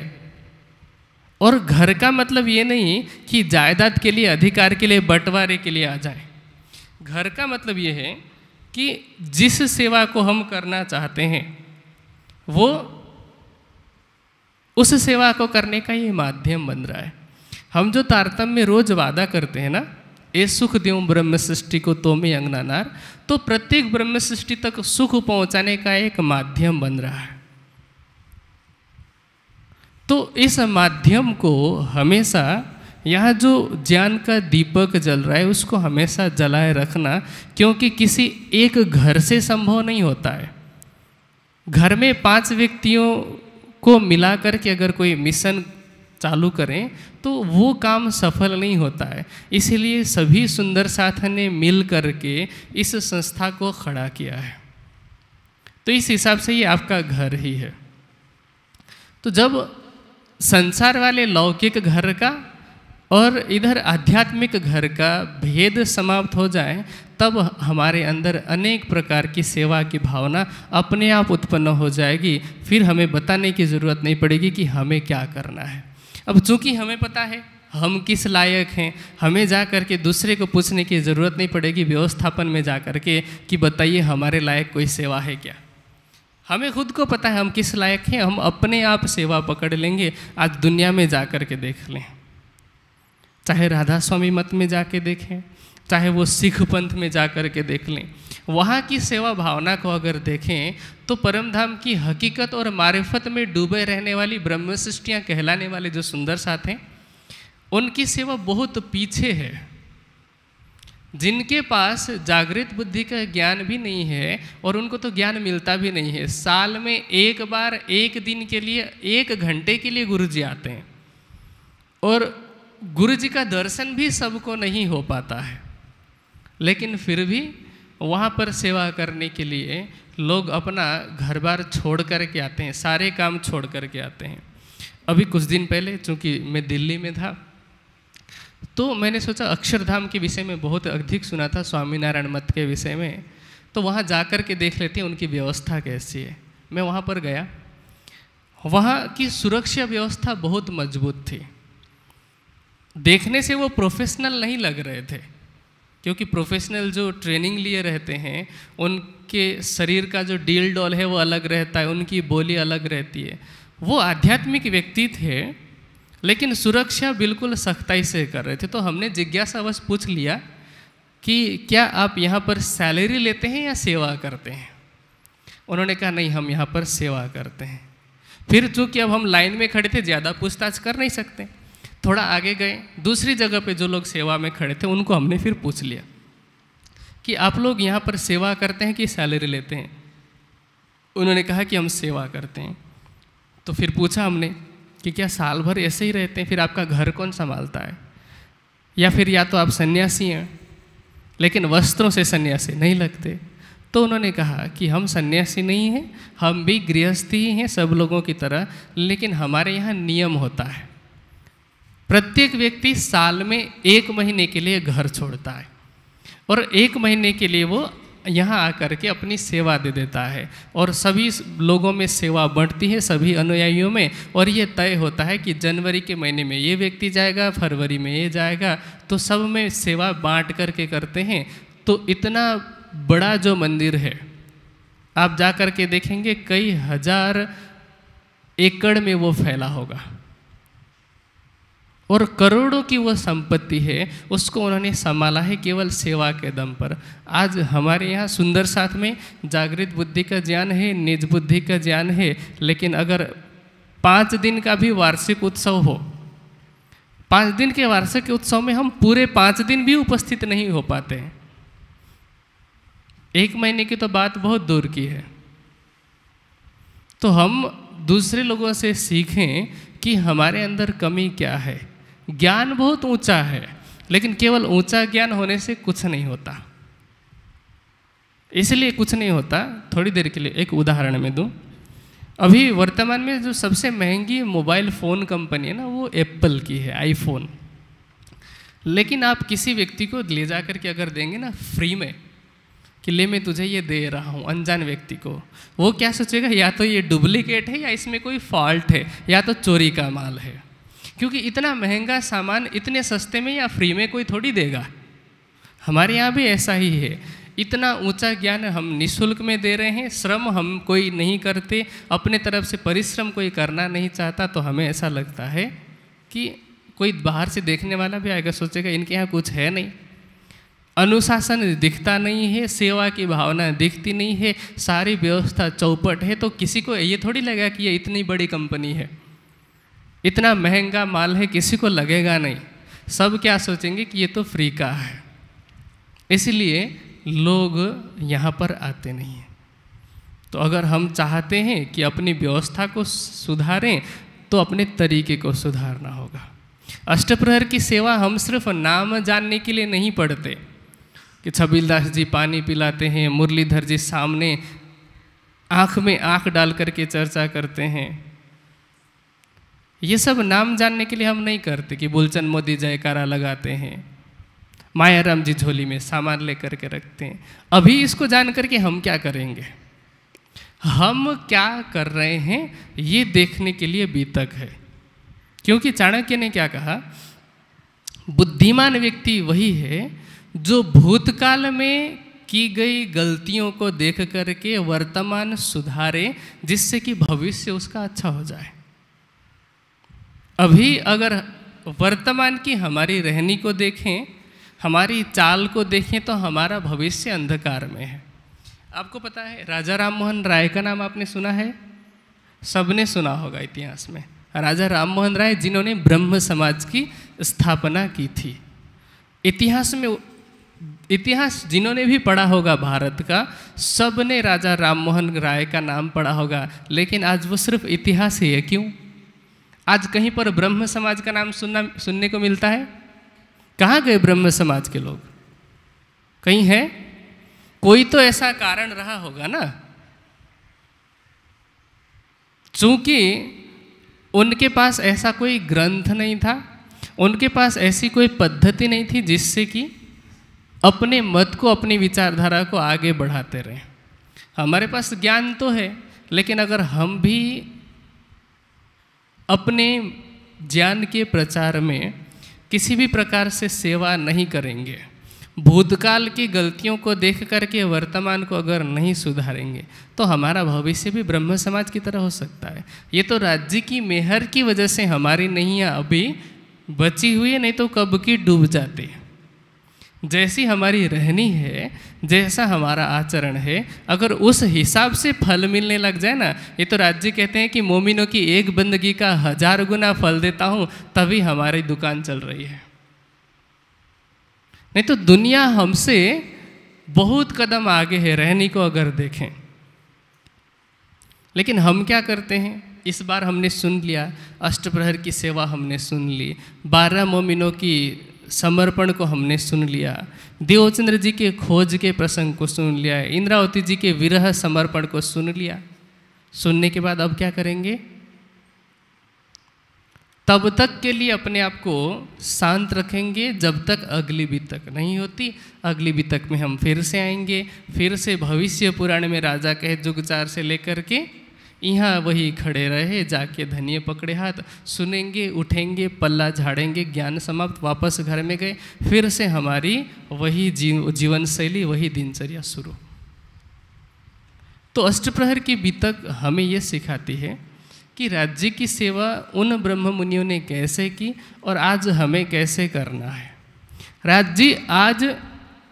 और घर का मतलब ये नहीं कि जायदाद के लिए अधिकार के लिए बंटवारे के लिए आ जाए घर का मतलब ये है कि जिस सेवा को हम करना चाहते हैं वो उस सेवा को करने का ये माध्यम बन रहा है हम जो तारतम्य में रोज वादा करते हैं ना ये सुख देव ब्रह्म सृष्टि को तो में अंगनानार तो प्रत्येक ब्रह्म सृष्टि तक सुख पहुंचाने का एक माध्यम बन रहा है तो इस माध्यम को हमेशा यहाँ जो ज्ञान का दीपक जल रहा है उसको हमेशा जलाए रखना क्योंकि किसी एक घर से संभव नहीं होता है घर में पांच व्यक्तियों को मिला करके अगर कोई मिशन चालू करें तो वो काम सफल नहीं होता है इसलिए सभी सुंदर साथन ने मिल करके इस संस्था को खड़ा किया है तो इस हिसाब से ये आपका घर ही है तो जब संसार वाले लौकिक घर का और इधर आध्यात्मिक घर का भेद समाप्त हो जाए तब हमारे अंदर अनेक प्रकार की सेवा की भावना अपने आप उत्पन्न हो जाएगी फिर हमें बताने की ज़रूरत नहीं पड़ेगी कि हमें क्या करना है अब चूंकि हमें पता है हम किस लायक हैं हमें जा कर के दूसरे को पूछने की ज़रूरत नहीं पड़ेगी व्यवस्थापन में जा कर के कि बताइए हमारे लायक कोई सेवा है क्या हमें खुद को पता है हम किस लायक हैं हम अपने आप सेवा पकड़ लेंगे आज दुनिया में जा कर के देख लें चाहे राधा स्वामी मत में जा कर देखें चाहे वो सिख पंथ में जा कर के देख लें वहाँ की सेवा भावना को अगर देखें तो परमधाम की हकीकत और मारिफत में डूबे रहने वाली ब्रह्म सृष्टियाँ कहलाने वाले जो सुंदर साथ हैं उनकी सेवा बहुत पीछे है जिनके पास जागृत बुद्धि का ज्ञान भी नहीं है और उनको तो ज्ञान मिलता भी नहीं है साल में एक बार एक दिन के लिए एक घंटे के लिए गुरु जी आते हैं और गुरु जी का दर्शन भी सबको नहीं हो पाता है लेकिन फिर भी वहाँ पर सेवा करने के लिए लोग अपना घर बार छोड़ कर के आते हैं सारे काम छोड़ कर के आते हैं अभी कुछ दिन पहले चूँकि मैं दिल्ली में था तो मैंने सोचा अक्षरधाम के विषय में बहुत अधिक सुना था स्वामीनारायण मत के विषय में तो वहाँ जा कर के देख लेते हैं उनकी व्यवस्था कैसी है मैं वहाँ पर गया वहाँ की सुरक्षा व्यवस्था बहुत मजबूत थी देखने से वो प्रोफेशनल नहीं लग रहे थे क्योंकि प्रोफेशनल जो ट्रेनिंग लिए रहते हैं उनके शरीर का जो डील डॉल है वो अलग रहता है उनकी बोली अलग रहती है वो आध्यात्मिक व्यक्ति थे लेकिन सुरक्षा बिल्कुल सख्ताई से कर रहे थे तो हमने जिज्ञासावश पूछ लिया कि क्या आप यहाँ पर सैलरी लेते हैं या सेवा करते हैं उन्होंने कहा नहीं हम यहाँ पर सेवा करते हैं फिर चूँकि अब हम लाइन में खड़े थे ज़्यादा पूछताछ कर नहीं सकते थोड़ा आगे गए दूसरी जगह पे जो लोग सेवा में खड़े थे उनको हमने फिर पूछ लिया कि आप लोग यहाँ पर सेवा करते हैं कि सैलरी लेते हैं उन्होंने कहा कि हम सेवा करते हैं तो फिर पूछा हमने कि क्या साल भर ऐसे ही रहते हैं फिर आपका घर कौन संभालता है या फिर या तो आप सन्यासी हैं लेकिन वस्त्रों से सन्यासी नहीं लगते तो उन्होंने कहा कि हम सन्यासी नहीं हैं हम भी गृहस्थी ही हैं सब लोगों की तरह लेकिन हमारे यहाँ नियम होता है प्रत्येक व्यक्ति साल में एक महीने के लिए घर छोड़ता है और एक महीने के लिए वो यहाँ आकर के अपनी सेवा दे देता है और सभी लोगों में सेवा बढ़ती है सभी अनुयायियों में और ये तय होता है कि जनवरी के महीने में ये व्यक्ति जाएगा फरवरी में ये जाएगा तो सब में सेवा बांट करके करते हैं तो इतना बड़ा जो मंदिर है आप जा कर के देखेंगे कई हज़ार एकड़ में वो फैला होगा और करोड़ों की वो संपत्ति है उसको उन्होंने संभाला है केवल सेवा के दम पर आज हमारे यहाँ सुंदर साथ में जागृत बुद्धि का ज्ञान है निज बुद्धि का ज्ञान है लेकिन अगर पाँच दिन का भी वार्षिक उत्सव हो पाँच दिन के वार्षिक उत्सव में हम पूरे पाँच दिन भी उपस्थित नहीं हो पाते हैं एक महीने की तो बात बहुत दूर की है तो हम दूसरे लोगों से सीखें कि हमारे अंदर कमी क्या है ज्ञान बहुत ऊंचा है लेकिन केवल ऊंचा ज्ञान होने से कुछ नहीं होता इसलिए कुछ नहीं होता थोड़ी देर के लिए एक उदाहरण में दूँ अभी वर्तमान में जो सबसे महंगी मोबाइल फ़ोन कंपनी है ना वो एप्पल की है आईफोन लेकिन आप किसी व्यक्ति को ले जा कर के अगर देंगे ना फ्री में कि ले मैं तुझे ये दे रहा हूँ अनजान व्यक्ति को वो क्या सोचेगा या तो ये डुप्लीकेट है या इसमें कोई फॉल्ट है या तो चोरी का माल है क्योंकि इतना महंगा सामान इतने सस्ते में या फ्री में कोई थोड़ी देगा हमारे यहाँ भी ऐसा ही है इतना ऊंचा ज्ञान हम निशुल्क में दे रहे हैं श्रम हम कोई नहीं करते अपने तरफ से परिश्रम कोई करना नहीं चाहता तो हमें ऐसा लगता है कि कोई बाहर से देखने वाला भी आएगा सोचेगा इनके यहाँ कुछ है नहीं अनुशासन दिखता नहीं है सेवा की भावना दिखती नहीं है सारी व्यवस्था चौपट है तो किसी को ये थोड़ी लगा कि ये इतनी बड़ी कंपनी है इतना महंगा माल है किसी को लगेगा नहीं सब क्या सोचेंगे कि ये तो फ्री का है इसलिए लोग यहाँ पर आते नहीं हैं तो अगर हम चाहते हैं कि अपनी व्यवस्था को सुधारें तो अपने तरीके को सुधारना होगा अष्टप्रहर की सेवा हम सिर्फ नाम जानने के लिए नहीं पढ़ते कि छबीलदास जी पानी पिलाते हैं मुरलीधर जी सामने आँख में आँख डाल करके चर्चा करते हैं ये सब नाम जानने के लिए हम नहीं करते कि बोलचंद मोदी जयकारा लगाते हैं माया राम जी झोली में सामान लेकर के रखते हैं अभी इसको जान करके हम क्या करेंगे हम क्या कर रहे हैं ये देखने के लिए बीतक है क्योंकि चाणक्य ने क्या कहा बुद्धिमान व्यक्ति वही है जो भूतकाल में की गई गलतियों को देख करके वर्तमान सुधारे जिससे कि भविष्य उसका अच्छा हो जाए अभी अगर वर्तमान की हमारी रहनी को देखें हमारी चाल को देखें तो हमारा भविष्य अंधकार में है आपको पता है राजा राम मोहन राय का नाम आपने सुना है सबने सुना होगा इतिहास में राजा राम मोहन राय जिन्होंने ब्रह्म समाज की स्थापना की थी इतिहास में इतिहास जिन्होंने भी पढ़ा होगा भारत का सबने राजा राम मोहन राय का नाम पढ़ा होगा लेकिन आज वो सिर्फ इतिहास ही है क्यों आज कहीं पर ब्रह्म समाज का नाम सुनना सुनने को मिलता है कहाँ गए ब्रह्म समाज के लोग कहीं है कोई तो ऐसा कारण रहा होगा ना चूंकि उनके पास ऐसा कोई ग्रंथ नहीं था उनके पास ऐसी कोई पद्धति नहीं थी जिससे कि अपने मत को अपनी विचारधारा को आगे बढ़ाते रहें हमारे पास ज्ञान तो है लेकिन अगर हम भी अपने ज्ञान के प्रचार में किसी भी प्रकार से सेवा नहीं करेंगे भूतकाल की गलतियों को देख करके वर्तमान को अगर नहीं सुधारेंगे तो हमारा भविष्य भी ब्रह्म समाज की तरह हो सकता है ये तो राज्य की मेहर की वजह से हमारी नहीं है अभी बची हुई है नहीं तो कब की डूब जाती है जैसी हमारी रहनी है जैसा हमारा आचरण है अगर उस हिसाब से फल मिलने लग जाए ना ये तो राज्य कहते हैं कि मोमिनों की एक बंदगी का हजार गुना फल देता हूँ तभी हमारी दुकान चल रही है नहीं तो दुनिया हमसे बहुत कदम आगे है रहनी को अगर देखें लेकिन हम क्या करते हैं इस बार हमने सुन लिया अष्टप्रहर की सेवा हमने सुन ली बारह मोमिनों की समर्पण को हमने सुन लिया देवचंद्र जी के खोज के प्रसंग को सुन लिया इंद्रावती जी के विरह समर्पण को सुन लिया सुनने के बाद अब क्या करेंगे तब तक के लिए अपने आप को शांत रखेंगे जब तक अगली बीतक नहीं होती अगली बीतक में हम फिर से आएंगे फिर से भविष्य पुराण में राजा कहे जुगचार से लेकर के यहाँ वही खड़े रहे जाके धनिए पकड़े हाथ सुनेंगे उठेंगे पल्ला झाड़ेंगे ज्ञान समाप्त वापस घर में गए फिर से हमारी वही जीव जीवन शैली वही दिनचर्या शुरू तो अष्टप्रहर की बीतक हमें ये सिखाती है कि राज्य की सेवा उन ब्रह्म मुनियों ने कैसे की और आज हमें कैसे करना है राज्य आज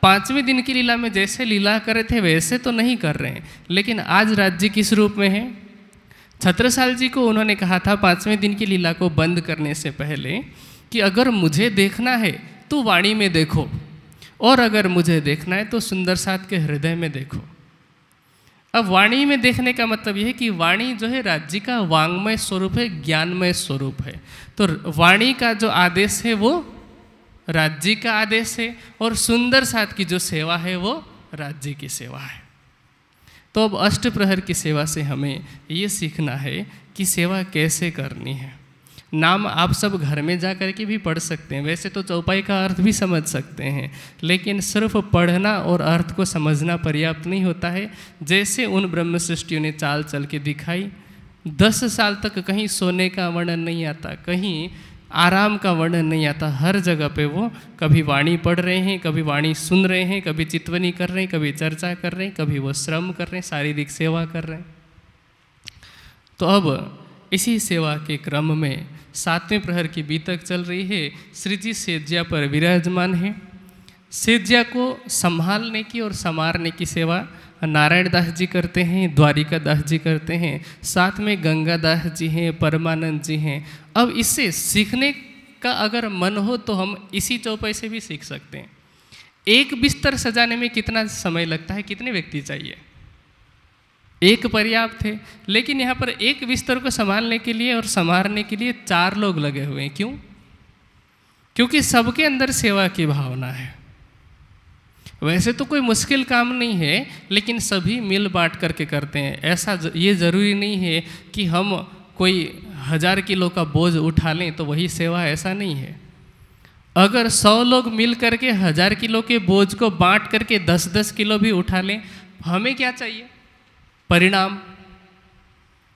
पाँचवें दिन की लीला में जैसे लीला करे थे वैसे तो नहीं कर रहे हैं लेकिन आज राज्य किस रूप में है छत्रसाल जी को उन्होंने कहा था पाँचवें दिन की लीला को बंद करने से पहले कि अगर मुझे देखना है तो वाणी में देखो और अगर मुझे देखना है तो सुंदर सात के हृदय में देखो अब वाणी में देखने का मतलब यह है कि वाणी जो है राज्य का वांग्मय स्वरूप है ज्ञानमय स्वरूप है तो वाणी का जो आदेश है वो राज्य का आदेश है और सुंदर सात की जो सेवा है वो राज्य की सेवा है तो अब अष्ट प्रहर की सेवा से हमें ये सीखना है कि सेवा कैसे करनी है नाम आप सब घर में जा कर के भी पढ़ सकते हैं वैसे तो चौपाई का अर्थ भी समझ सकते हैं लेकिन सिर्फ पढ़ना और अर्थ को समझना पर्याप्त नहीं होता है जैसे उन ब्रह्म सृष्टियों ने चाल चल के दिखाई दस साल तक कहीं सोने का वर्णन नहीं आता कहीं आराम का वर्णन नहीं आता हर जगह पे वो कभी वाणी पढ़ रहे हैं कभी वाणी सुन रहे हैं कभी चितवनी कर रहे हैं कभी चर्चा कर रहे हैं कभी वो श्रम कर रहे हैं शारीरिक सेवा कर रहे हैं तो अब इसी सेवा के क्रम में सातवें प्रहर की बीतक चल रही है श्री जी सेज्या पर विराजमान है सेज्या को संभालने की और संवारने की सेवा नारायण दास जी करते हैं द्वारिका दास जी करते हैं साथ में गंगा दास जी हैं परमानंद जी हैं अब इससे सीखने का अगर मन हो तो हम इसी चौपाई से भी सीख सकते हैं एक बिस्तर सजाने में कितना समय लगता है कितने व्यक्ति चाहिए एक पर्याप्त है लेकिन यहाँ पर एक बिस्तर को संभालने के लिए और संभालने के लिए चार लोग लगे हुए हैं क्यों क्योंकि सबके अंदर सेवा की भावना है वैसे तो कोई मुश्किल काम नहीं है लेकिन सभी मिल बांट करके करते हैं ऐसा ये ज़रूरी नहीं है कि हम कोई हज़ार किलो का बोझ उठा लें तो वही सेवा ऐसा नहीं है अगर सौ लोग मिल करके हज़ार किलो के बोझ को बांट करके दस दस किलो भी उठा लें हमें क्या चाहिए परिणाम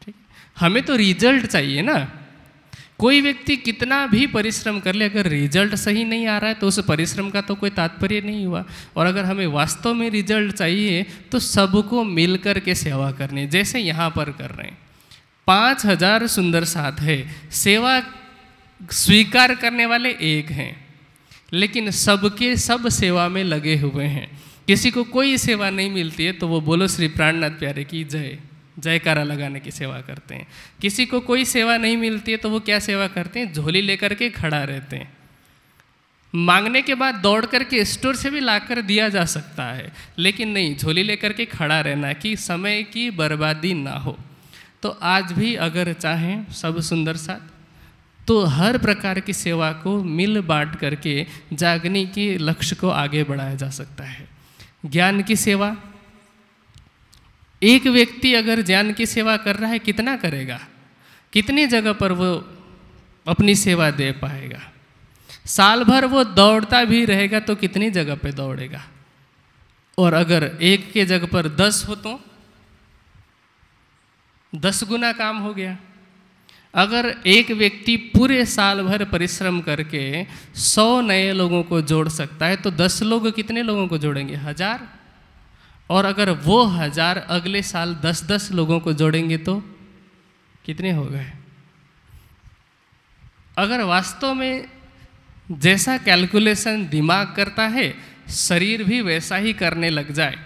ठीक हमें तो रिजल्ट चाहिए ना कोई व्यक्ति कितना भी परिश्रम कर ले अगर रिजल्ट सही नहीं आ रहा है तो उस परिश्रम का तो कोई तात्पर्य नहीं हुआ और अगर हमें वास्तव में रिजल्ट चाहिए तो सबको मिल कर के सेवा करनी जैसे यहाँ पर कर रहे हैं पाँच हजार सुंदर साथ है सेवा स्वीकार करने वाले एक हैं लेकिन सबके सब सेवा में लगे हुए हैं किसी को कोई सेवा नहीं मिलती है तो वो बोलो श्री प्राणनाथ प्यारे की जय जयकारा लगाने की सेवा करते हैं किसी को कोई सेवा नहीं मिलती है तो वो क्या सेवा करते हैं झोली लेकर के खड़ा रहते हैं मांगने के बाद दौड़ करके स्टोर से भी लाकर दिया जा सकता है लेकिन नहीं झोली लेकर के खड़ा रहना कि समय की बर्बादी ना हो तो आज भी अगर चाहें सब सुंदर साथ तो हर प्रकार की सेवा को मिल बांट करके जागने के लक्ष्य को आगे बढ़ाया जा सकता है ज्ञान की सेवा एक व्यक्ति अगर ज्ञान की सेवा कर रहा है कितना करेगा कितनी जगह पर वो अपनी सेवा दे पाएगा साल भर वो दौड़ता भी रहेगा तो कितनी जगह पे दौड़ेगा और अगर एक के जगह पर दस हो तो दस गुना काम हो गया अगर एक व्यक्ति पूरे साल भर परिश्रम करके सौ नए लोगों को जोड़ सकता है तो दस लोग कितने लोगों को जोड़ेंगे हजार और अगर वो हज़ार अगले साल दस दस लोगों को जोड़ेंगे तो कितने हो गए अगर वास्तव में जैसा कैलकुलेशन दिमाग करता है शरीर भी वैसा ही करने लग जाए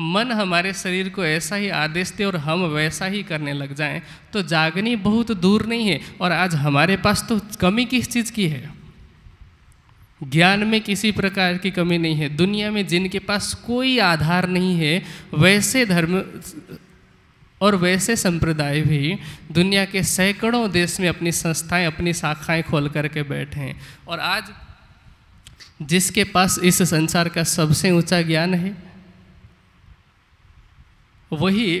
मन हमारे शरीर को ऐसा ही आदेश दे और हम वैसा ही करने लग जाएं तो जागनी बहुत दूर नहीं है और आज हमारे पास तो कमी किस चीज़ की है ज्ञान में किसी प्रकार की कमी नहीं है दुनिया में जिनके पास कोई आधार नहीं है वैसे धर्म और वैसे संप्रदाय भी दुनिया के सैकड़ों देश में अपनी संस्थाएं अपनी शाखाएं खोल करके बैठे हैं और आज जिसके पास इस संसार का सबसे ऊंचा ज्ञान है वही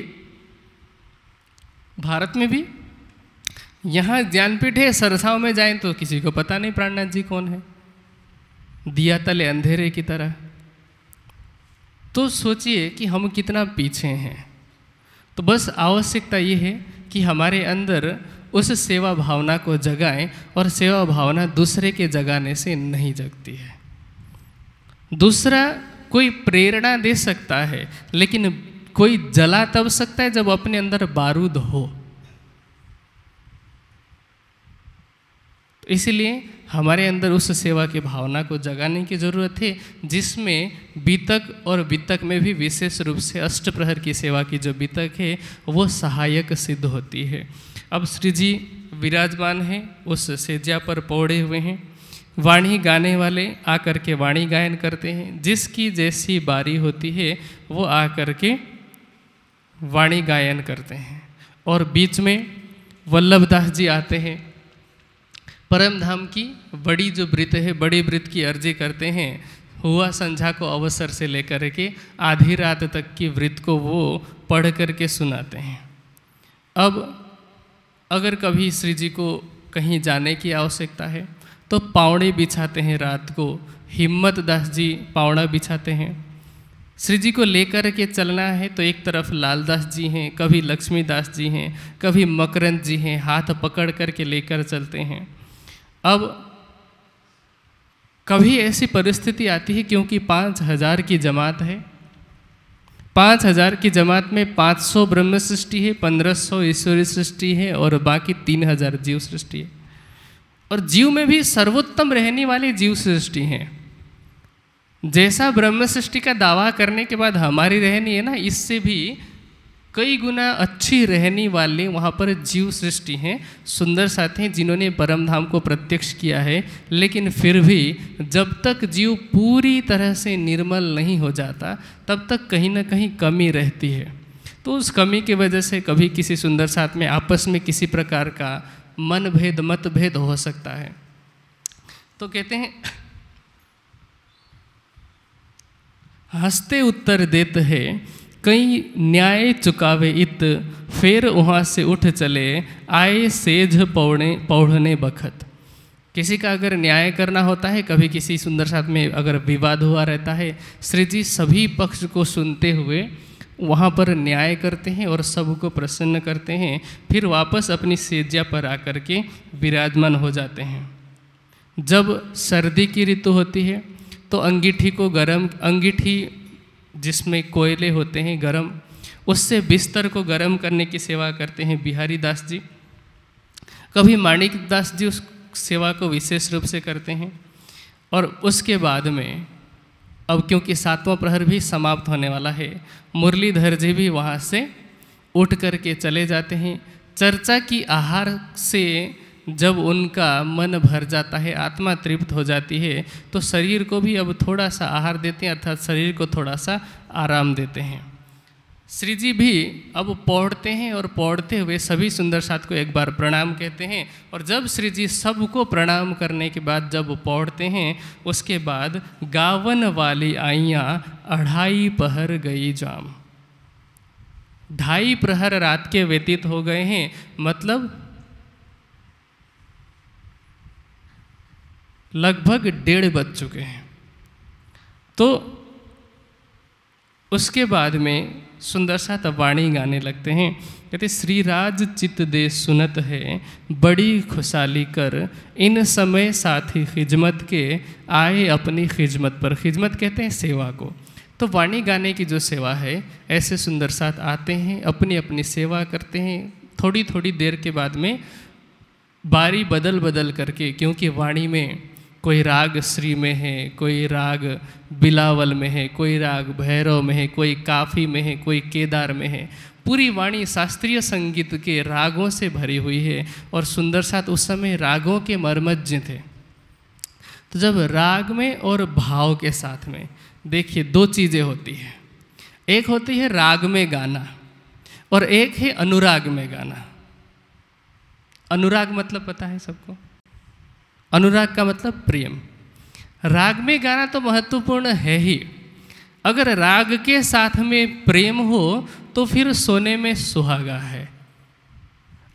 भारत में भी यहाँ ज्ञानपीठ है सरसाओं में जाएं तो किसी को पता नहीं प्राणनाथ जी कौन है दिया तले अंधेरे की तरह तो सोचिए कि हम कितना पीछे हैं तो बस आवश्यकता ये है कि हमारे अंदर उस सेवा भावना को जगाएं और सेवा भावना दूसरे के जगाने से नहीं जगती है दूसरा कोई प्रेरणा दे सकता है लेकिन कोई जला तब सकता है जब अपने अंदर बारूद हो तो इसलिए हमारे अंदर उस सेवा की भावना को जगाने की ज़रूरत है जिसमें बीतक और बीतक में भी विशेष रूप से अष्ट प्रहर की सेवा की जो बीतक है वो सहायक सिद्ध होती है अब श्री जी विराजमान हैं उस सेजा पर पौड़े हुए हैं वाणी गाने वाले आकर के वाणी गायन करते हैं जिसकी जैसी बारी होती है वो आकर के वाणी गायन करते हैं और बीच में वल्लभदास जी आते हैं परम धाम की बड़ी जो व्रत है बड़ी व्रत की अर्जी करते हैं हुआ संझा को अवसर से लेकर के आधी रात तक की व्रत को वो पढ़ करके सुनाते हैं अब अगर कभी श्री जी को कहीं जाने की आवश्यकता है तो पावड़े बिछाते हैं रात को हिम्मत दास जी पावड़ा बिछाते हैं श्री जी को लेकर के चलना है तो एक तरफ लालदास जी हैं कभी लक्ष्मीदास जी हैं कभी मकरंद जी हैं हाथ पकड़ करके लेकर चलते हैं अब कभी ऐसी परिस्थिति आती है क्योंकि पाँच हज़ार की जमात है पाँच हज़ार की जमात में पाँच सौ ब्रह्म सृष्टि है पंद्रह सौ ईश्वरी सृष्टि है और बाकी तीन हज़ार जीव सृष्टि है और जीव में भी सर्वोत्तम रहने वाले जीव सृष्टि हैं जैसा ब्रह्म सृष्टि का दावा करने के बाद हमारी रहनी है ना इससे भी कई गुना अच्छी रहने वाले वहाँ पर जीव सृष्टि हैं सुंदर साथ हैं जिन्होंने परम धाम को प्रत्यक्ष किया है लेकिन फिर भी जब तक जीव पूरी तरह से निर्मल नहीं हो जाता तब तक कहीं ना कहीं कमी रहती है तो उस कमी की वजह से कभी किसी सुंदर साथ में आपस में किसी प्रकार का मन भेद मतभेद हो सकता है तो कहते हैं हंसते उत्तर देते हैं कई न्याय चुकावे इत फिर वहाँ से उठ चले आए सेज पौड़े पौड़ने बखत किसी का अगर न्याय करना होता है कभी किसी सुंदर साथ में अगर विवाद हुआ रहता है श्री जी सभी पक्ष को सुनते हुए वहाँ पर न्याय करते हैं और सबको प्रसन्न करते हैं फिर वापस अपनी सेज्या पर आकर के विराजमान हो जाते हैं जब सर्दी की ऋतु होती है तो अंगीठी को गर्म अंगीठी जिसमें कोयले होते हैं गरम उससे बिस्तर को गरम करने की सेवा करते हैं बिहारी दास जी कभी माणिक दास जी उस सेवा को विशेष रूप से करते हैं और उसके बाद में अब क्योंकि सातवां प्रहर भी समाप्त होने वाला है मुरलीधर जी भी वहाँ से उठ करके चले जाते हैं चर्चा की आहार से जब उनका मन भर जाता है आत्मा तृप्त हो जाती है तो शरीर को भी अब थोड़ा सा आहार देते हैं अर्थात शरीर को थोड़ा सा आराम देते हैं श्री जी भी अब पौड़ते हैं और पौड़ते हुए सभी सुंदर साथ को एक बार प्रणाम कहते हैं और जब श्री जी सबको प्रणाम करने के बाद जब पौड़ते हैं उसके बाद गावन वाली आइयाँ अढ़ाई पहर गई जाम ढाई प्रहर रात के व्यतीत हो गए हैं मतलब लगभग डेढ़ बज चुके हैं तो उसके बाद में सुंदर सा तबाणी गाने लगते हैं कहते श्री राज चित दे सुनत है बड़ी खुशहाली कर इन समय साथी खिजमत के आए अपनी खिजमत पर खिजमत कहते हैं सेवा को तो वाणी गाने की जो सेवा है ऐसे सुंदर साथ आते हैं अपनी अपनी सेवा करते हैं थोड़ी थोड़ी देर के बाद में बारी बदल बदल करके क्योंकि वाणी में कोई राग श्री में है कोई राग बिलावल में है कोई राग भैरव में है कोई काफ़ी में है कोई केदार में है पूरी वाणी शास्त्रीय संगीत के रागों से भरी हुई है और सुंदर साथ उस समय रागों के मर्मज्ञ थे तो जब राग में और भाव के साथ में देखिए दो चीज़ें होती है एक होती है राग में गाना और एक है अनुराग में गाना अनुराग मतलब पता है सबको अनुराग का मतलब प्रेम राग में गाना तो महत्वपूर्ण है ही अगर राग के साथ में प्रेम हो तो फिर सोने में सुहागा है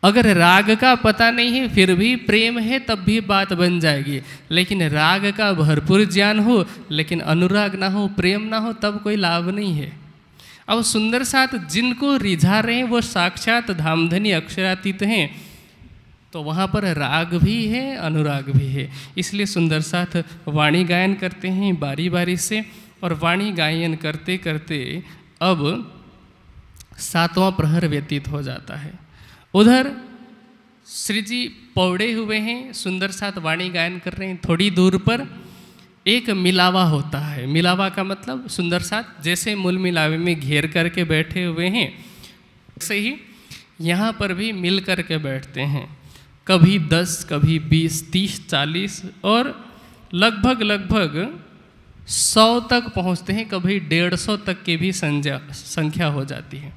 अगर राग का पता नहीं है फिर भी प्रेम है तब भी बात बन जाएगी लेकिन राग का भरपूर ज्ञान हो लेकिन अनुराग ना हो प्रेम ना हो तब कोई लाभ नहीं है अब सुंदर साथ जिनको रिझा रहे हैं वो साक्षात धामधनी अक्षरातीत हैं तो वहाँ पर राग भी है अनुराग भी है इसलिए सुंदर साथ वाणी गायन करते हैं बारी बारी से और वाणी गायन करते करते अब सातवां प्रहर व्यतीत हो जाता है उधर श्री जी पौड़े हुए हैं सुंदर साथ वाणी गायन कर रहे हैं थोड़ी दूर पर एक मिलावा होता है मिलावा का मतलब सुंदर साथ जैसे मूल मिलावे में घेर करके बैठे हुए हैं वैसे ही यहाँ पर भी मिल करके बैठते हैं कभी दस कभी बीस तीस चालीस और लगभग लगभग सौ तक पहुंचते हैं कभी डेढ़ सौ तक के भी संज्ञा संख्या हो जाती है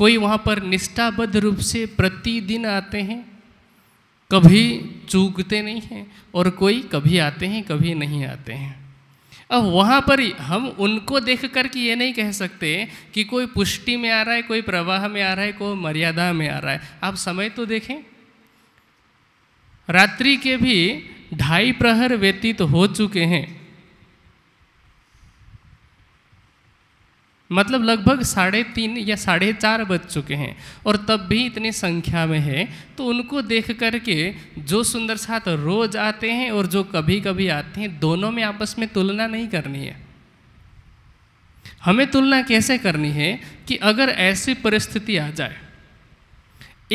कोई वहाँ पर निष्ठाबद्ध रूप से प्रतिदिन आते हैं कभी चूकते नहीं हैं और कोई कभी आते हैं कभी नहीं आते हैं अब वहाँ पर हम उनको देख कर के ये नहीं कह सकते कि कोई पुष्टि में आ रहा है कोई प्रवाह में आ रहा है कोई मर्यादा में आ रहा है आप समय तो देखें रात्रि के भी ढाई प्रहर व्यतीत हो चुके हैं मतलब लगभग साढ़े तीन या साढ़े चार बज चुके हैं और तब भी इतनी संख्या में है तो उनको देख करके जो सुंदर साथ रोज आते हैं और जो कभी कभी आते हैं दोनों में आपस में तुलना नहीं करनी है हमें तुलना कैसे करनी है कि अगर ऐसी परिस्थिति आ जाए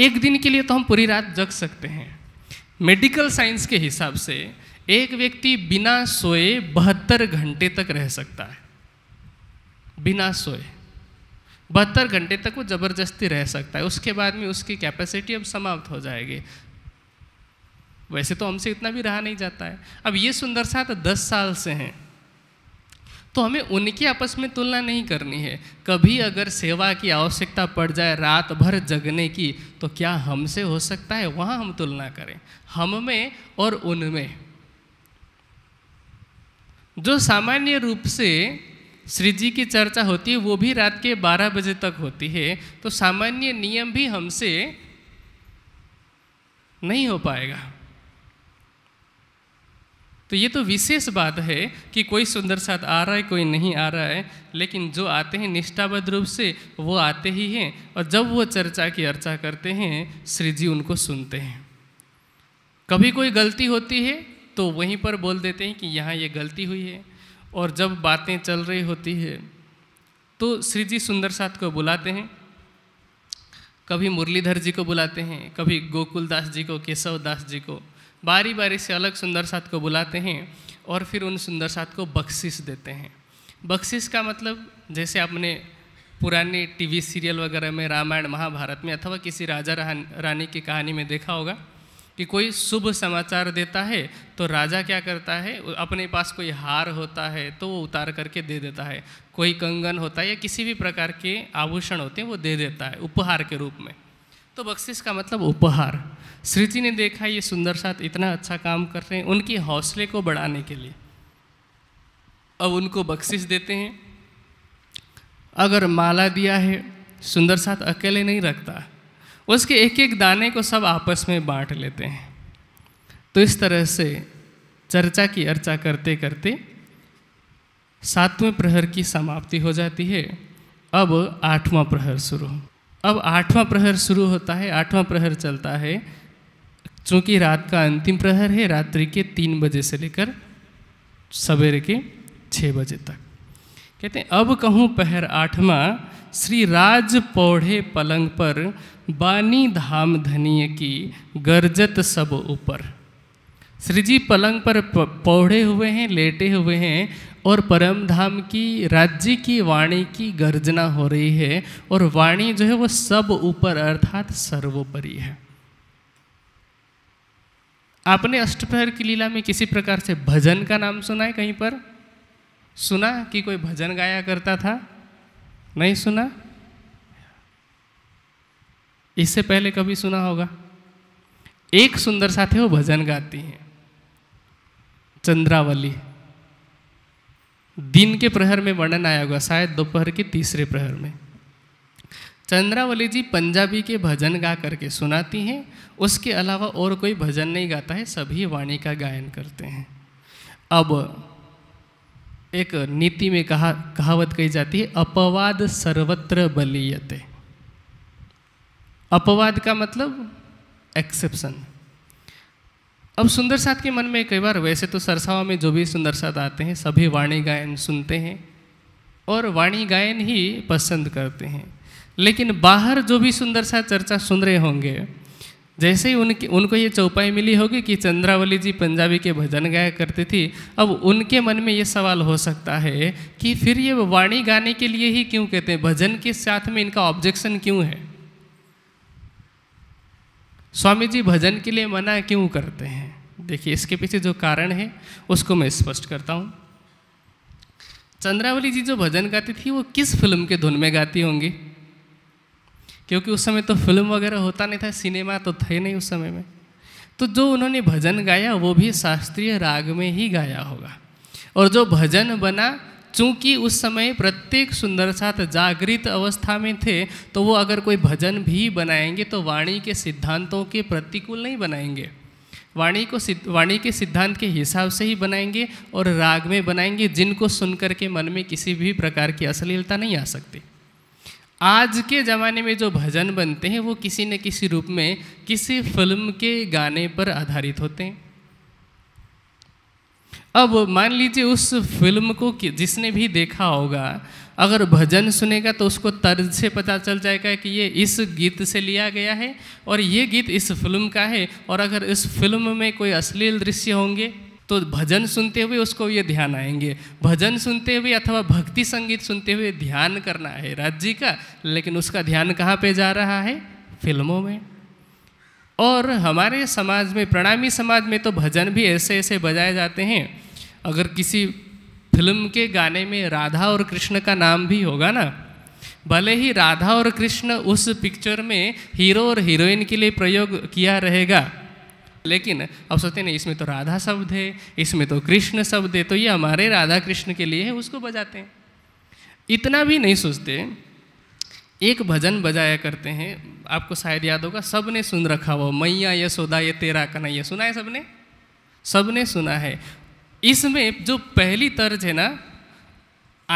एक दिन के लिए तो हम पूरी रात जग सकते हैं मेडिकल साइंस के हिसाब से एक व्यक्ति बिना सोए बहत्तर घंटे तक रह सकता है बिना सोए बहत्तर घंटे तक वो ज़बरदस्ती रह सकता है उसके बाद में उसकी कैपेसिटी अब समाप्त हो जाएगी वैसे तो हमसे इतना भी रहा नहीं जाता है अब ये सुंदर साथ दस साल से हैं तो हमें उनकी आपस में तुलना नहीं करनी है कभी अगर सेवा की आवश्यकता पड़ जाए रात भर जगने की तो क्या हमसे हो सकता है वहाँ हम तुलना करें हम में और उनमें जो सामान्य रूप से श्री जी की चर्चा होती है वो भी रात के 12 बजे तक होती है तो सामान्य नियम भी हमसे नहीं हो पाएगा तो ये तो विशेष बात है कि कोई सुंदर साथ आ रहा है कोई नहीं आ रहा है लेकिन जो आते हैं निष्ठाबद्ध रूप से वो आते ही हैं और जब वो चर्चा की अर्चा करते हैं श्री जी उनको सुनते हैं कभी कोई गलती होती है तो वहीं पर बोल देते हैं कि यहाँ ये गलती हुई है और जब बातें चल रही होती है तो श्री जी सुंदर साथ को बुलाते हैं कभी मुरलीधर जी को बुलाते हैं कभी गोकुलदास दास जी को केशव दास जी को बारी बारी से अलग सुंदर साथ को बुलाते हैं और फिर उन सुंदर साथ को बख्शिश देते हैं बख्शिश का मतलब जैसे आपने पुराने टीवी सीरियल वगैरह में रामायण महाभारत में अथवा किसी राजा रानी की कहानी में देखा होगा कि कोई शुभ समाचार देता है तो राजा क्या करता है अपने पास कोई हार होता है तो वो उतार करके दे देता है कोई कंगन होता है या किसी भी प्रकार के आभूषण होते हैं वो दे देता है उपहार के रूप में तो बख्शिश का मतलब उपहार श्रीजी ने देखा ये सुंदर साथ इतना अच्छा काम कर रहे हैं उनके हौसले को बढ़ाने के लिए अब उनको बख्शिश देते हैं अगर माला दिया है सुंदर साथ अकेले नहीं रखता उसके एक एक दाने को सब आपस में बांट लेते हैं तो इस तरह से चर्चा की अर्चा करते करते सातवें प्रहर की समाप्ति हो जाती है अब आठवां प्रहर शुरू अब आठवां प्रहर शुरू होता है आठवां प्रहर चलता है चूँकि रात का अंतिम प्रहर है रात्रि के तीन बजे से लेकर सवेरे के छः बजे तक कहते हैं अब कहूँ पहर आठवा श्री राज पौढ़े पलंग पर बानी धाम धनिय की गरजत सब ऊपर श्री जी पलंग पर पौढ़े हुए हैं लेटे हुए हैं और परम धाम की राज्य की वाणी की गर्जना हो रही है और वाणी जो है वो सब ऊपर अर्थात सर्वोपरि है आपने अष्टपहर की लीला में किसी प्रकार से भजन का नाम सुना है कहीं पर सुना कि कोई भजन गाया करता था नहीं सुना इससे पहले कभी सुना होगा एक सुंदर साथी वो भजन गाती हैं चंद्रावली दिन के प्रहर में वर्णन आया होगा शायद दोपहर के तीसरे प्रहर में चंद्रावली जी पंजाबी के भजन गा करके सुनाती हैं उसके अलावा और कोई भजन नहीं गाता है सभी वाणी का गायन करते हैं अब एक नीति में कहा कहावत कही जाती है अपवाद सर्वत्र बलियते अपवाद का मतलब एक्सेप्शन अब सुंदर साथ के मन में कई बार वैसे तो सरसावा में जो भी सुंदर साथ आते हैं सभी वाणी गायन सुनते हैं और वाणी गायन ही पसंद करते हैं लेकिन बाहर जो भी सुंदर सा चर्चा सुन रहे होंगे जैसे ही उनके उनको ये चौपाई मिली होगी कि चंद्रावली जी पंजाबी के भजन गाया करती थी अब उनके मन में ये सवाल हो सकता है कि फिर ये वाणी गाने के लिए ही क्यों कहते हैं भजन के साथ में इनका ऑब्जेक्शन क्यों है स्वामी जी भजन के लिए मना क्यों करते हैं देखिए इसके पीछे जो कारण है उसको मैं स्पष्ट करता हूँ चंद्रावली जी जो भजन गाती थी वो किस फिल्म के धुन में गाती होंगी क्योंकि उस समय तो फिल्म वगैरह होता नहीं था सिनेमा तो थे नहीं उस समय में तो जो उन्होंने भजन गाया वो भी शास्त्रीय राग में ही गाया होगा और जो भजन बना चूँकि उस समय प्रत्येक सुंदर साथ जागृत अवस्था में थे तो वो अगर कोई भजन भी बनाएंगे तो वाणी के सिद्धांतों के प्रतिकूल नहीं बनाएंगे वाणी को वाणी के सिद्धांत के हिसाब से ही बनाएंगे और राग में बनाएंगे जिनको सुनकर के मन में किसी भी प्रकार की अश्लीलता नहीं आ सकती आज के ज़माने में जो भजन बनते हैं वो किसी न किसी रूप में किसी फिल्म के गाने पर आधारित होते हैं अब मान लीजिए उस फिल्म को जिसने भी देखा होगा अगर भजन सुनेगा तो उसको तर्ज से पता चल जाएगा कि ये इस गीत से लिया गया है और ये गीत इस फिल्म का है और अगर इस फिल्म में कोई अश्लील दृश्य होंगे तो भजन सुनते हुए उसको ये ध्यान आएंगे भजन सुनते हुए अथवा भक्ति संगीत सुनते हुए ध्यान करना है राज्य का लेकिन उसका ध्यान कहाँ पे जा रहा है फिल्मों में और हमारे समाज में प्रणामी समाज में तो भजन भी ऐसे ऐसे बजाए जाते हैं अगर किसी फिल्म के गाने में राधा और कृष्ण का नाम भी होगा ना भले ही राधा और कृष्ण उस पिक्चर में हीरो और हीरोइन के लिए प्रयोग किया रहेगा लेकिन अब सोचते नहीं इसमें तो राधा शब्द है इसमें तो कृष्ण शब्द है तो ये हमारे राधा कृष्ण के लिए है उसको बजाते हैं इतना भी नहीं सोचते एक भजन बजाया करते हैं आपको शायद याद होगा सब ने सुन रखा वो मैया ये सोदा ये तेरा कन्हैया सुना है सबने सबने सुना है इसमें जो पहली तर्ज है ना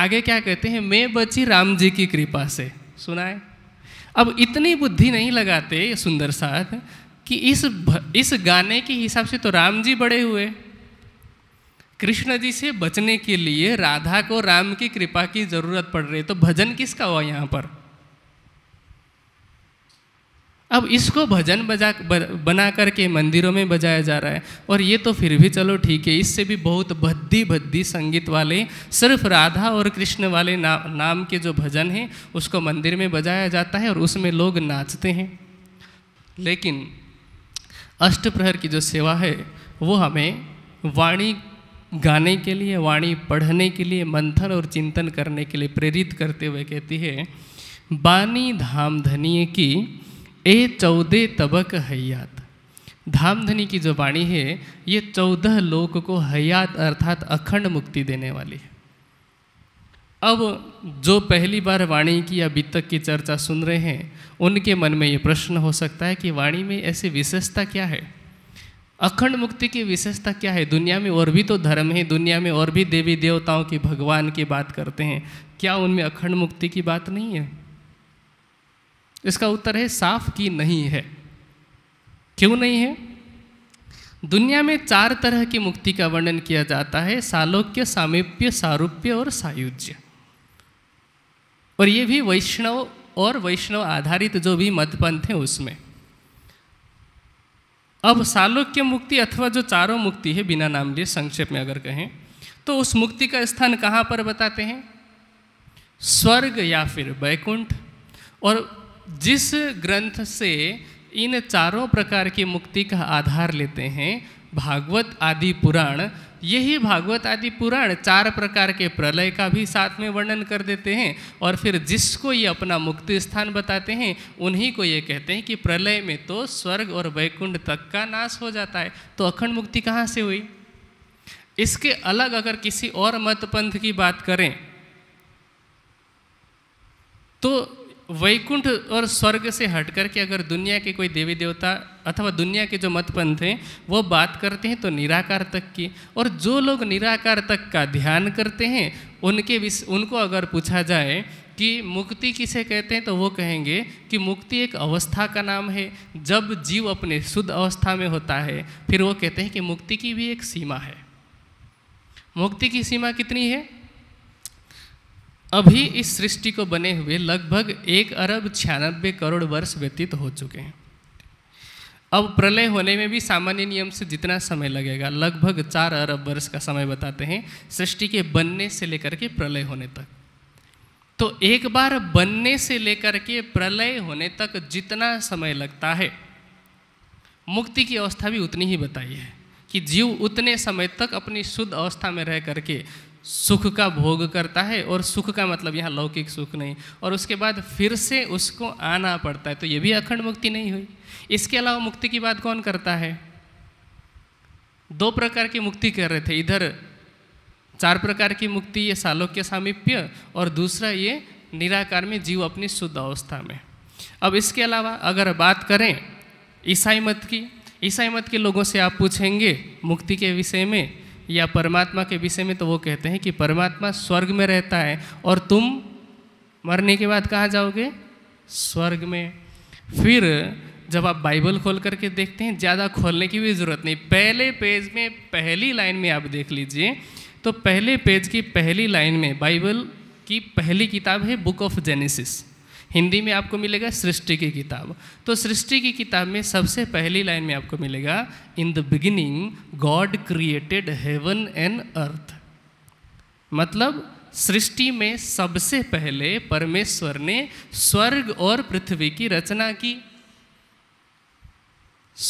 आगे क्या कहते हैं मैं बची राम जी की कृपा से सुना है अब इतनी बुद्धि नहीं लगाते सुंदर साथ कि इस इस गाने के हिसाब से तो राम जी बड़े हुए कृष्ण जी से बचने के लिए राधा को राम की कृपा की जरूरत पड़ रही है तो भजन किसका हुआ यहाँ पर अब इसको भजन बजा बना करके मंदिरों में बजाया जा रहा है और ये तो फिर भी चलो ठीक है इससे भी बहुत भद्दी भद्दी संगीत वाले सिर्फ राधा और कृष्ण वाले ना, नाम के जो भजन हैं उसको मंदिर में बजाया जाता है और उसमें लोग नाचते हैं लेकिन अष्ट प्रहर की जो सेवा है वो हमें वाणी गाने के लिए वाणी पढ़ने के लिए मंथन और चिंतन करने के लिए प्रेरित करते हुए कहती है बानी धाम धनी की ए चौदह तबक हयात धाम धनी की जो वाणी है ये चौदह लोक को हयात अर्थात अखंड मुक्ति देने वाली है अब जो पहली बार वाणी की या तक की चर्चा सुन रहे हैं उनके मन में ये प्रश्न हो सकता है कि वाणी में ऐसी विशेषता क्या है अखंड मुक्ति की विशेषता क्या है दुनिया में और भी तो धर्म है दुनिया में और भी देवी देवताओं की भगवान की बात करते हैं क्या उनमें अखंड मुक्ति की बात नहीं है इसका उत्तर है साफ की नहीं है क्यों नहीं है दुनिया में चार तरह की मुक्ति का वर्णन किया जाता है सालोक्य सामीप्य सारूप्य और सायुज्य और ये भी वैष्णव और वैष्णव आधारित जो भी मतपंथ है उसमें अब सालोक्य मुक्ति अथवा जो चारों मुक्ति है बिना नाम लिए संक्षेप में अगर कहें तो उस मुक्ति का स्थान कहाँ पर बताते हैं स्वर्ग या फिर बैकुंठ और जिस ग्रंथ से इन चारों प्रकार की मुक्ति का आधार लेते हैं भागवत आदि पुराण यही भागवत आदि पुराण चार प्रकार के प्रलय का भी साथ में वर्णन कर देते हैं और फिर जिसको ये अपना मुक्ति स्थान बताते हैं उन्हीं को ये कहते हैं कि प्रलय में तो स्वर्ग और वैकुंठ तक का नाश हो जाता है तो अखंड मुक्ति कहाँ से हुई इसके अलग अगर किसी और मत पंथ की बात करें तो वैकुंठ और स्वर्ग से हट के अगर दुनिया के कोई देवी देवता अथवा दुनिया के जो मतपंथ हैं वो बात करते हैं तो निराकार तक की और जो लोग निराकार तक का ध्यान करते हैं उनके विष उनको अगर पूछा जाए कि मुक्ति किसे कहते हैं तो वो कहेंगे कि मुक्ति एक अवस्था का नाम है जब जीव अपने शुद्ध अवस्था में होता है फिर वो कहते हैं कि मुक्ति की भी एक सीमा है मुक्ति की सीमा कितनी है अभी इस सृष्टि को बने हुए लगभग एक अरब छियानबे करोड़ वर्ष व्यतीत हो चुके हैं अब प्रलय होने में भी सामान्य नियम से जितना समय लगेगा लगभग चार अरब वर्ष का समय बताते हैं सृष्टि के बनने से लेकर के प्रलय होने तक तो एक बार बनने से लेकर के प्रलय होने तक जितना समय लगता है मुक्ति की अवस्था भी उतनी ही बताई है कि जीव उतने समय तक अपनी शुद्ध अवस्था में रह करके सुख का भोग करता है और सुख का मतलब यहाँ लौकिक सुख नहीं और उसके बाद फिर से उसको आना पड़ता है तो ये भी अखंड मुक्ति नहीं हुई इसके अलावा मुक्ति की बात कौन करता है दो प्रकार की मुक्ति कर रहे थे इधर चार प्रकार की मुक्ति ये सालोक्य सामीप्य और दूसरा ये निराकार में जीव अपनी शुद्ध अवस्था में अब इसके अलावा अगर बात करें ईसाई मत की ईसाई मत के लोगों से आप पूछेंगे मुक्ति के विषय में या परमात्मा के विषय में तो वो कहते हैं कि परमात्मा स्वर्ग में रहता है और तुम मरने के बाद कहाँ जाओगे स्वर्ग में फिर जब आप बाइबल खोल करके देखते हैं ज़्यादा खोलने की भी ज़रूरत नहीं पहले पेज में पहली लाइन में आप देख लीजिए तो पहले पेज की पहली लाइन में बाइबल की पहली किताब है बुक ऑफ जेनेसिस हिंदी में आपको मिलेगा सृष्टि की किताब तो सृष्टि की किताब में सबसे पहली लाइन में आपको मिलेगा in the beginning God created heaven and earth मतलब सृष्टि में सबसे पहले परमेश्वर ने स्वर्ग और पृथ्वी की रचना की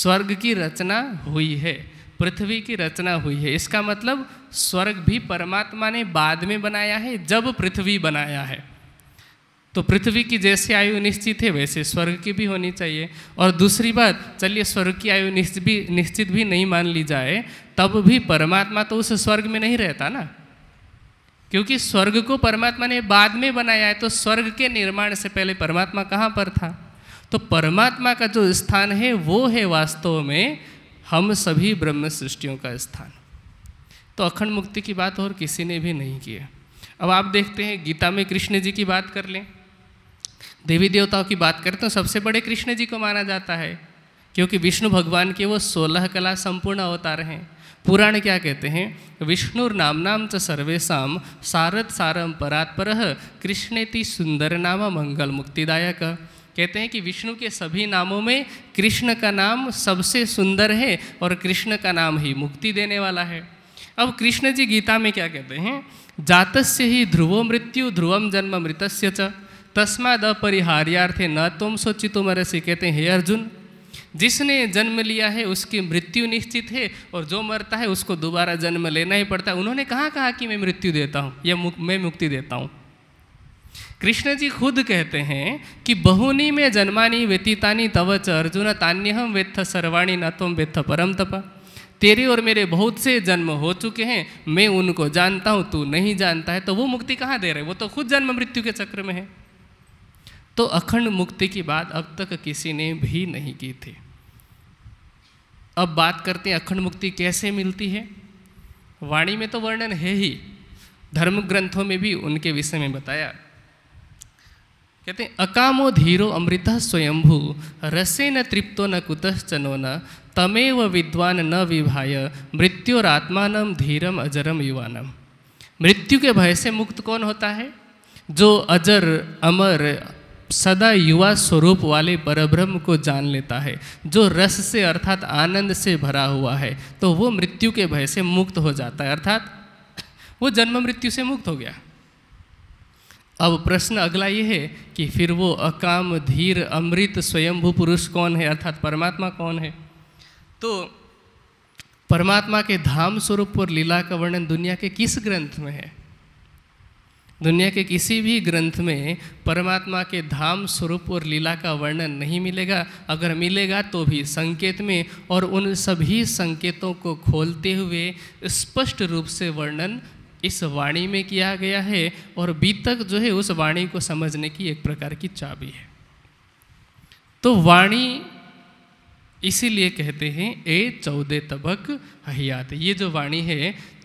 स्वर्ग की रचना हुई है पृथ्वी की रचना हुई है इसका मतलब स्वर्ग भी परमात्मा ने बाद में बनाया है जब पृथ्वी बनाया है तो पृथ्वी की जैसे आयु निश्चित है वैसे स्वर्ग की भी होनी चाहिए और दूसरी बात चलिए स्वर्ग की आयु निश्चित भी निश्चित भी नहीं मान ली जाए तब भी परमात्मा तो उस स्वर्ग में नहीं रहता ना क्योंकि स्वर्ग को परमात्मा ने बाद में बनाया है तो स्वर्ग के निर्माण से पहले परमात्मा कहाँ पर था तो परमात्मा का जो स्थान है वो है वास्तव में हम सभी ब्रह्म सृष्टियों का स्थान तो अखंड मुक्ति की बात और किसी ने भी नहीं की अब आप देखते हैं गीता में कृष्ण जी की बात कर लें देवी देवताओं की बात करें तो सबसे बड़े कृष्ण जी को माना जाता है क्योंकि विष्णु भगवान के वो सोलह कला संपूर्ण अवतार हैं पुराण क्या कहते हैं नाम च सर्वेशा सारद सारम परात्पर कृष्णेति सुंदर नाम मंगल मुक्तिदायक कहते हैं कि विष्णु के सभी नामों में कृष्ण का नाम सबसे सुंदर है और कृष्ण का नाम ही मुक्ति देने वाला है अब कृष्ण जी गीता में क्या कहते हैं जातस्य ही ध्रुवो मृत्यु ध्रुवम जन्म मृतस्य च तस्माद अपरिहार्यार्थे न तुम सोचितो मरसी कहते हैं हे अर्जुन जिसने जन्म लिया है उसकी मृत्यु निश्चित है और जो मरता है उसको दोबारा जन्म लेना ही पड़ता है उन्होंने कहाँ कहा कि मैं मृत्यु देता हूँ या मुक, मैं मुक्ति देता हूँ कृष्ण जी खुद कहते हैं कि बहुनी में जन्मानी व्यतीतानी तवच अर्जुन तान्यहम वेत्थ सर्वाणी न तुम वेत्थ परम तपा तेरे और मेरे बहुत से जन्म हो चुके हैं मैं उनको जानता हूँ तू नहीं जानता है तो वो मुक्ति कहाँ दे रहे वो तो खुद जन्म मृत्यु के चक्र में है तो अखंड मुक्ति की बात अब तक किसी ने भी नहीं की थी अब बात करते हैं अखंड मुक्ति कैसे मिलती है वाणी में तो वर्णन है ही धर्म ग्रंथों में भी उनके विषय में बताया कहते हैं अकामो धीरो अमृत स्वयंभू रसे न तृप्तो न कुतश्चनो न तमेव विद्वान न विभाय आत्मानम धीरम अजरम युवानम मृत्यु के भय से मुक्त कौन होता है जो अजर अमर सदा युवा स्वरूप वाले परब्रह्म को जान लेता है जो रस से अर्थात आनंद से भरा हुआ है तो वो मृत्यु के भय से मुक्त हो जाता है अर्थात वो जन्म मृत्यु से मुक्त हो गया अब प्रश्न अगला ये है कि फिर वो अकाम धीर अमृत स्वयंभू पुरुष कौन है अर्थात परमात्मा कौन है तो परमात्मा के धाम स्वरूप और लीला का वर्णन दुनिया के किस ग्रंथ में है दुनिया के किसी भी ग्रंथ में परमात्मा के धाम स्वरूप और लीला का वर्णन नहीं मिलेगा अगर मिलेगा तो भी संकेत में और उन सभी संकेतों को खोलते हुए स्पष्ट रूप से वर्णन इस वाणी में किया गया है और बीतक जो है उस वाणी को समझने की एक प्रकार की चाबी है तो वाणी इसीलिए कहते हैं ए चौदह तबक हयात ये जो वाणी है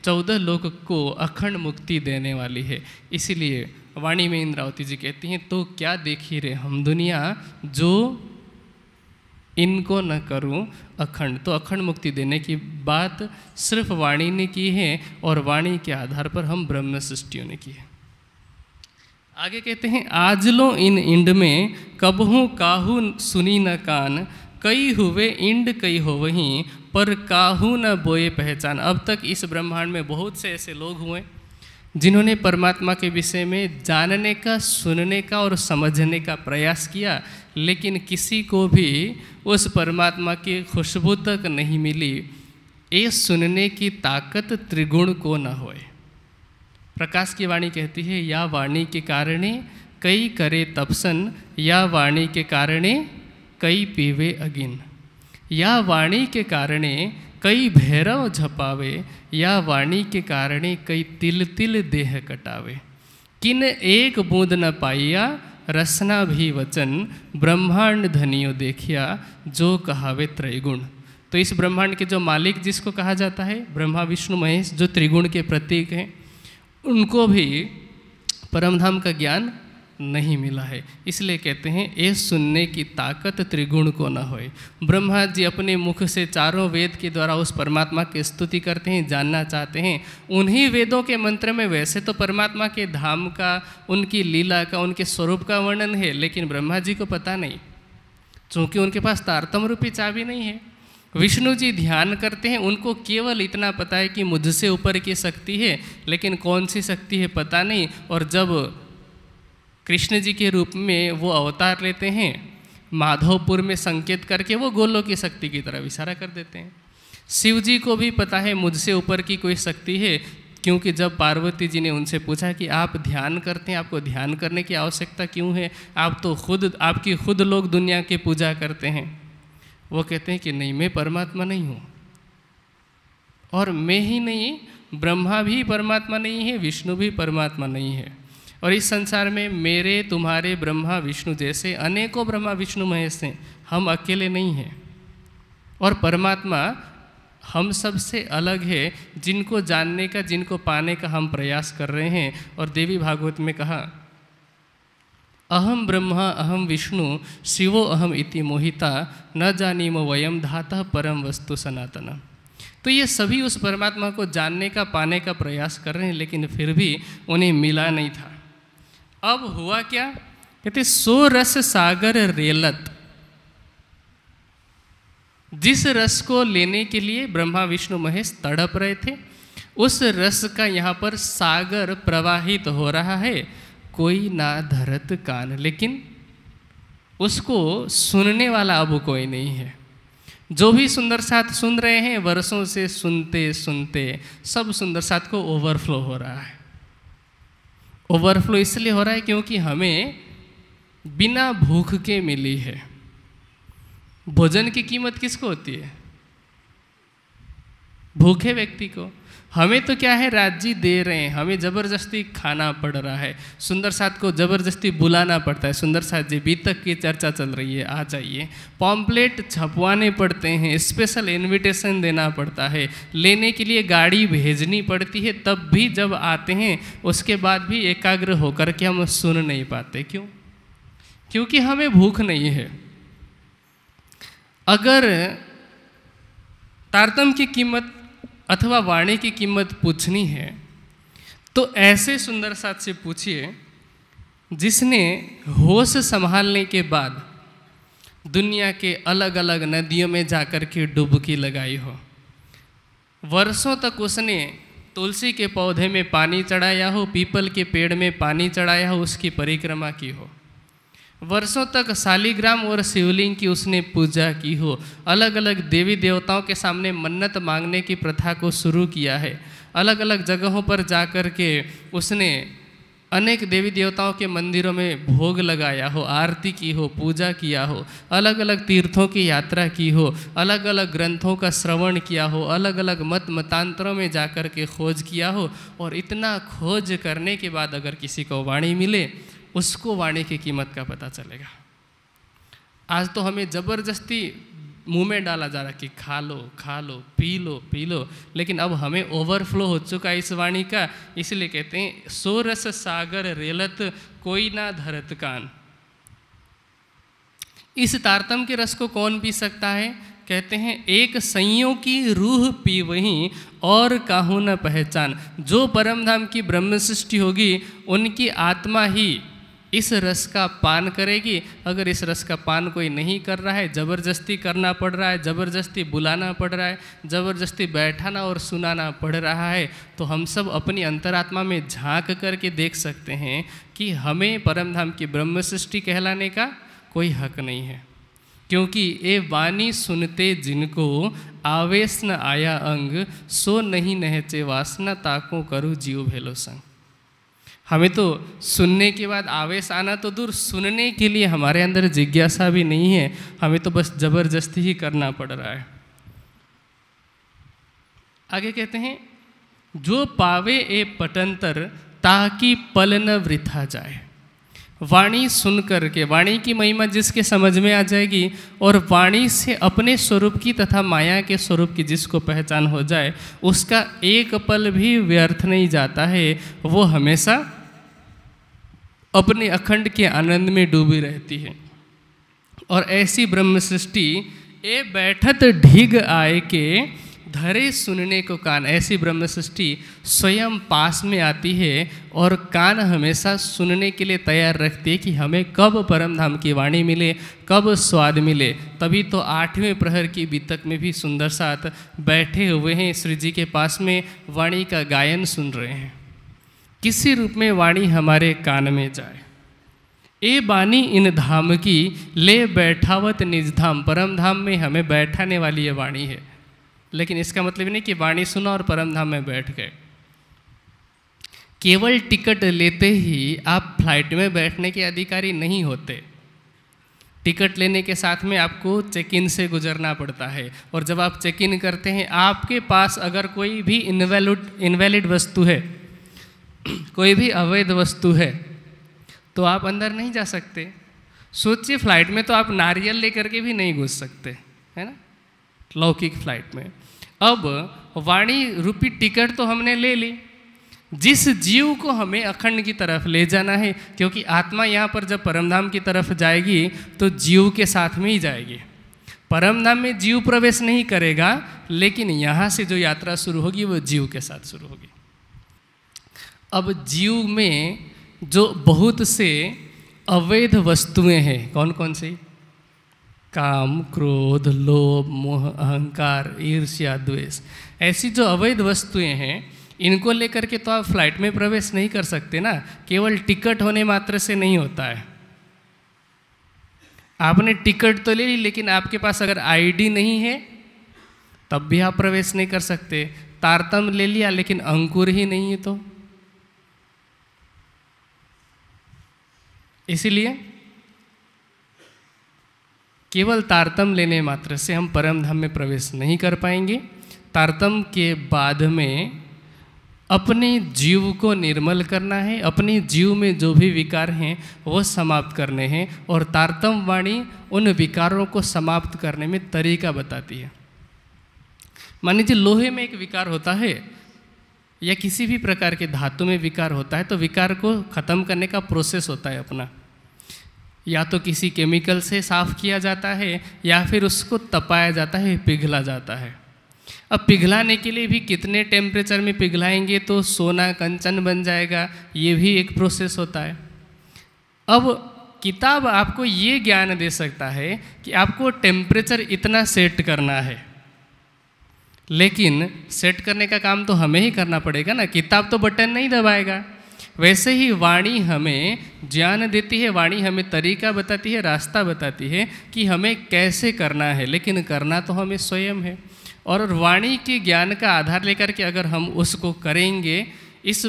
चौदह लोग को अखंड मुक्ति देने वाली है इसीलिए वाणी में इंद्रावती जी कहती हैं तो क्या देखी रे हम दुनिया जो इनको न करूं अखंड तो अखंड मुक्ति देने की बात सिर्फ वाणी ने की है और वाणी के आधार पर हम ब्रह्म सृष्टियों ने की है आगे कहते हैं आज लो इन इंड में कबहू काहू सुनी न कान कई हुए इंड कई हो वहीं पर काहू न बोए पहचान अब तक इस ब्रह्मांड में बहुत से ऐसे लोग हुए जिन्होंने परमात्मा के विषय में जानने का सुनने का और समझने का प्रयास किया लेकिन किसी को भी उस परमात्मा की खुशबू तक नहीं मिली ये सुनने की ताकत त्रिगुण को न होए प्रकाश की वाणी कहती है या वाणी के कारण कई करे तपसन या वाणी के कारण कई पीवे अगिन या वाणी के कारणे कई भैरव झपावे या वाणी के कारणे कई तिल तिल देह कटावे किन एक बूंद न पाइया रसना भी वचन ब्रह्मांड धनियो देखिया जो कहावे त्रैगुण तो इस ब्रह्मांड के जो मालिक जिसको कहा जाता है ब्रह्मा विष्णु महेश जो त्रिगुण के प्रतीक हैं उनको भी परमधाम का ज्ञान नहीं मिला है इसलिए कहते हैं ये सुनने की ताकत त्रिगुण को न होए ब्रह्मा जी अपने मुख से चारों वेद के द्वारा उस परमात्मा की स्तुति करते हैं जानना चाहते हैं उन्हीं वेदों के मंत्र में वैसे तो परमात्मा के धाम का उनकी लीला का उनके स्वरूप का वर्णन है लेकिन ब्रह्मा जी को पता नहीं चूँकि उनके पास तारतम रूपी चाबी नहीं है विष्णु जी ध्यान करते हैं उनको केवल इतना पता है कि मुझसे ऊपर की शक्ति है लेकिन कौन सी शक्ति है पता नहीं और जब कृष्ण जी के रूप में वो अवतार लेते हैं माधवपुर में संकेत करके वो गोलों की शक्ति की तरह इशारा कर देते हैं शिव जी को भी पता है मुझसे ऊपर की कोई शक्ति है क्योंकि जब पार्वती जी ने उनसे पूछा कि आप ध्यान करते हैं आपको ध्यान करने की आवश्यकता क्यों है आप तो खुद आपकी खुद लोग दुनिया की पूजा करते हैं वो कहते हैं कि नहीं मैं परमात्मा नहीं हूँ और मैं ही नहीं ब्रह्मा भी परमात्मा नहीं है विष्णु भी परमात्मा नहीं है और इस संसार में मेरे तुम्हारे ब्रह्मा विष्णु जैसे अनेकों ब्रह्मा विष्णु महेश हैं हम अकेले नहीं हैं और परमात्मा हम सबसे अलग है जिनको जानने का जिनको पाने का हम प्रयास कर रहे हैं और देवी भागवत में कहा अहम ब्रह्मा अहम विष्णु शिवो अहम इति मोहिता न जानीमो वयम धाता परम वस्तु सनातन तो ये सभी उस परमात्मा को जानने का पाने का प्रयास कर रहे हैं लेकिन फिर भी उन्हें मिला नहीं था अब हुआ क्या कहते सो रस सागर रेलत जिस रस को लेने के लिए ब्रह्मा विष्णु महेश तड़प रहे थे उस रस का यहाँ पर सागर प्रवाहित हो रहा है कोई ना धरत कान लेकिन उसको सुनने वाला अब कोई नहीं है जो भी सुंदर साथ सुन रहे हैं वर्षों से सुनते सुनते सब सुंदर साथ को ओवरफ्लो हो रहा है ओवरफ्लो इसलिए हो रहा है क्योंकि हमें बिना भूख के मिली है भोजन की कीमत किसको होती है भूखे व्यक्ति को हमें तो क्या है राज्य दे रहे हैं हमें ज़बरदस्ती खाना पड़ रहा है सुंदर साथ को ज़बरदस्ती बुलाना पड़ता है सुंदर साथ जी तक की चर्चा चल रही है आ जाइए पॉम्पलेट छपवाने पड़ते हैं स्पेशल इनविटेशन देना पड़ता है लेने के लिए गाड़ी भेजनी पड़ती है तब भी जब आते हैं उसके बाद भी एकाग्र होकर के हम सुन नहीं पाते क्यों क्योंकि हमें भूख नहीं है अगर तारतम की कीमत अथवा वाणी की कीमत पूछनी है तो ऐसे सुंदर साथ से पूछिए जिसने होश संभालने के बाद दुनिया के अलग अलग नदियों में जाकर के डुबकी लगाई हो वर्षों तक उसने तुलसी के पौधे में पानी चढ़ाया हो पीपल के पेड़ में पानी चढ़ाया हो उसकी परिक्रमा की हो वर्षों तक शालीग्राम और शिवलिंग की उसने पूजा की हो अलग अलग देवी देवताओं के सामने मन्नत मांगने की प्रथा को शुरू किया है अलग अलग जगहों पर जाकर के उसने अनेक देवी देवताओं के मंदिरों में भोग लगाया हो आरती की हो पूजा किया हो अलग अलग तीर्थों की यात्रा की हो अलग अलग ग्रंथों का श्रवण किया हो अलग अलग मत मतांतरों में जाकर के खोज किया हो और इतना खोज करने के बाद अगर किसी को वाणी मिले उसको वाणी की कीमत का पता चलेगा आज तो हमें ज़बरदस्ती मुंह में डाला जा रहा कि खा लो खा लो पी लो पी लो लेकिन अब हमें ओवरफ्लो हो चुका है इस वाणी का इसलिए कहते हैं सोरस सागर रेलत कोई ना धरत कान इस तारतम के रस को कौन पी सकता है कहते हैं एक संयों की रूह पी वहीं और काहू न पहचान जो परमधाम की ब्रह्म सृष्टि होगी उनकी आत्मा ही इस रस का पान करेगी अगर इस रस का पान कोई नहीं कर रहा है ज़बरदस्ती करना पड़ रहा है ज़बरदस्ती बुलाना पड़ रहा है ज़बरदस्ती बैठाना और सुनाना पड़ रहा है तो हम सब अपनी अंतरात्मा में झांक करके देख सकते हैं कि हमें परमधाम की ब्रह्म सृष्टि कहलाने का कोई हक नहीं है क्योंकि ये वाणी सुनते जिनको आवेश न आया अंग सो नहीं नहचे वासना ताको करु जीव भेलो संग हमें तो सुनने के बाद आवेश आना तो दूर सुनने के लिए हमारे अंदर जिज्ञासा भी नहीं है हमें तो बस ज़बरदस्ती ही करना पड़ रहा है आगे कहते हैं जो पावे ए पटंतर ताकि पल न वृथा जाए वाणी सुन करके वाणी की महिमा जिसके समझ में आ जाएगी और वाणी से अपने स्वरूप की तथा माया के स्वरूप की जिसको पहचान हो जाए उसका एक पल भी व्यर्थ नहीं जाता है वो हमेशा अपने अखंड के आनंद में डूबी रहती है और ऐसी ब्रह्म सृष्टि ए बैठत ढीग आए के धरे सुनने को कान ऐसी ब्रह्म सृष्टि स्वयं पास में आती है और कान हमेशा सुनने के लिए तैयार रखती है कि हमें कब परम धाम की वाणी मिले कब स्वाद मिले तभी तो आठवें प्रहर की बीतक में भी सुंदर साथ बैठे हुए हैं श्री जी के पास में वाणी का गायन सुन रहे हैं किसी रूप में वाणी हमारे कान में जाए ए बानी इन धाम की ले बैठावत निज धाम परम धाम में हमें बैठाने वाली ये वाणी है लेकिन इसका मतलब नहीं कि वाणी सुना और परम धाम में बैठ गए केवल टिकट लेते ही आप फ्लाइट में बैठने के अधिकारी नहीं होते टिकट लेने के साथ में आपको चेक इन से गुजरना पड़ता है और जब आप चेक इन करते हैं आपके पास अगर कोई भी इनवैलिड इनवैलिड वस्तु है कोई भी अवैध वस्तु है तो आप अंदर नहीं जा सकते सोचिए फ्लाइट में तो आप नारियल लेकर के भी नहीं घुस सकते है ना लौकिक फ्लाइट में अब वाणी रूपी टिकट तो हमने ले ली जिस जीव को हमें अखंड की तरफ ले जाना है क्योंकि आत्मा यहाँ पर जब परमधाम की तरफ जाएगी तो जीव के साथ में ही जाएगी परमधाम में जीव प्रवेश नहीं करेगा लेकिन यहाँ से जो यात्रा शुरू होगी वो जीव के साथ शुरू होगी अब जीव में जो बहुत से अवैध वस्तुएं हैं कौन कौन सी काम क्रोध लोभ मोह अहंकार ईर्ष्या द्वेष ऐसी जो अवैध वस्तुएं हैं इनको लेकर के तो आप फ्लाइट में प्रवेश नहीं कर सकते ना केवल टिकट होने मात्र से नहीं होता है आपने टिकट तो ले ली लेकिन आपके पास अगर आईडी नहीं है तब भी आप प्रवेश नहीं कर सकते तारतम ले लिया लेकिन अंकुर ही नहीं है तो इसीलिए केवल तारतम लेने मात्र से हम परम धाम में प्रवेश नहीं कर पाएंगे तारतम के बाद में अपने जीव को निर्मल करना है अपने जीव में जो भी विकार हैं वो समाप्त करने हैं और तारतम वाणी उन विकारों को समाप्त करने में तरीका बताती है मान लीजिए लोहे में एक विकार होता है या किसी भी प्रकार के धातु में विकार होता है तो विकार को ख़त्म करने का प्रोसेस होता है अपना या तो किसी केमिकल से साफ़ किया जाता है या फिर उसको तपाया जाता है पिघला जाता है अब पिघलाने के लिए भी कितने टेम्परेचर में पिघलाएंगे तो सोना कंचन बन जाएगा ये भी एक प्रोसेस होता है अब किताब आपको ये ज्ञान दे सकता है कि आपको टेम्परेचर इतना सेट करना है लेकिन सेट करने का काम तो हमें ही करना पड़ेगा ना किताब तो बटन नहीं दबाएगा वैसे ही वाणी हमें ज्ञान देती है वाणी हमें तरीका बताती है रास्ता बताती है कि हमें कैसे करना है लेकिन करना तो हमें स्वयं है और वाणी के ज्ञान का आधार लेकर के अगर हम उसको करेंगे इस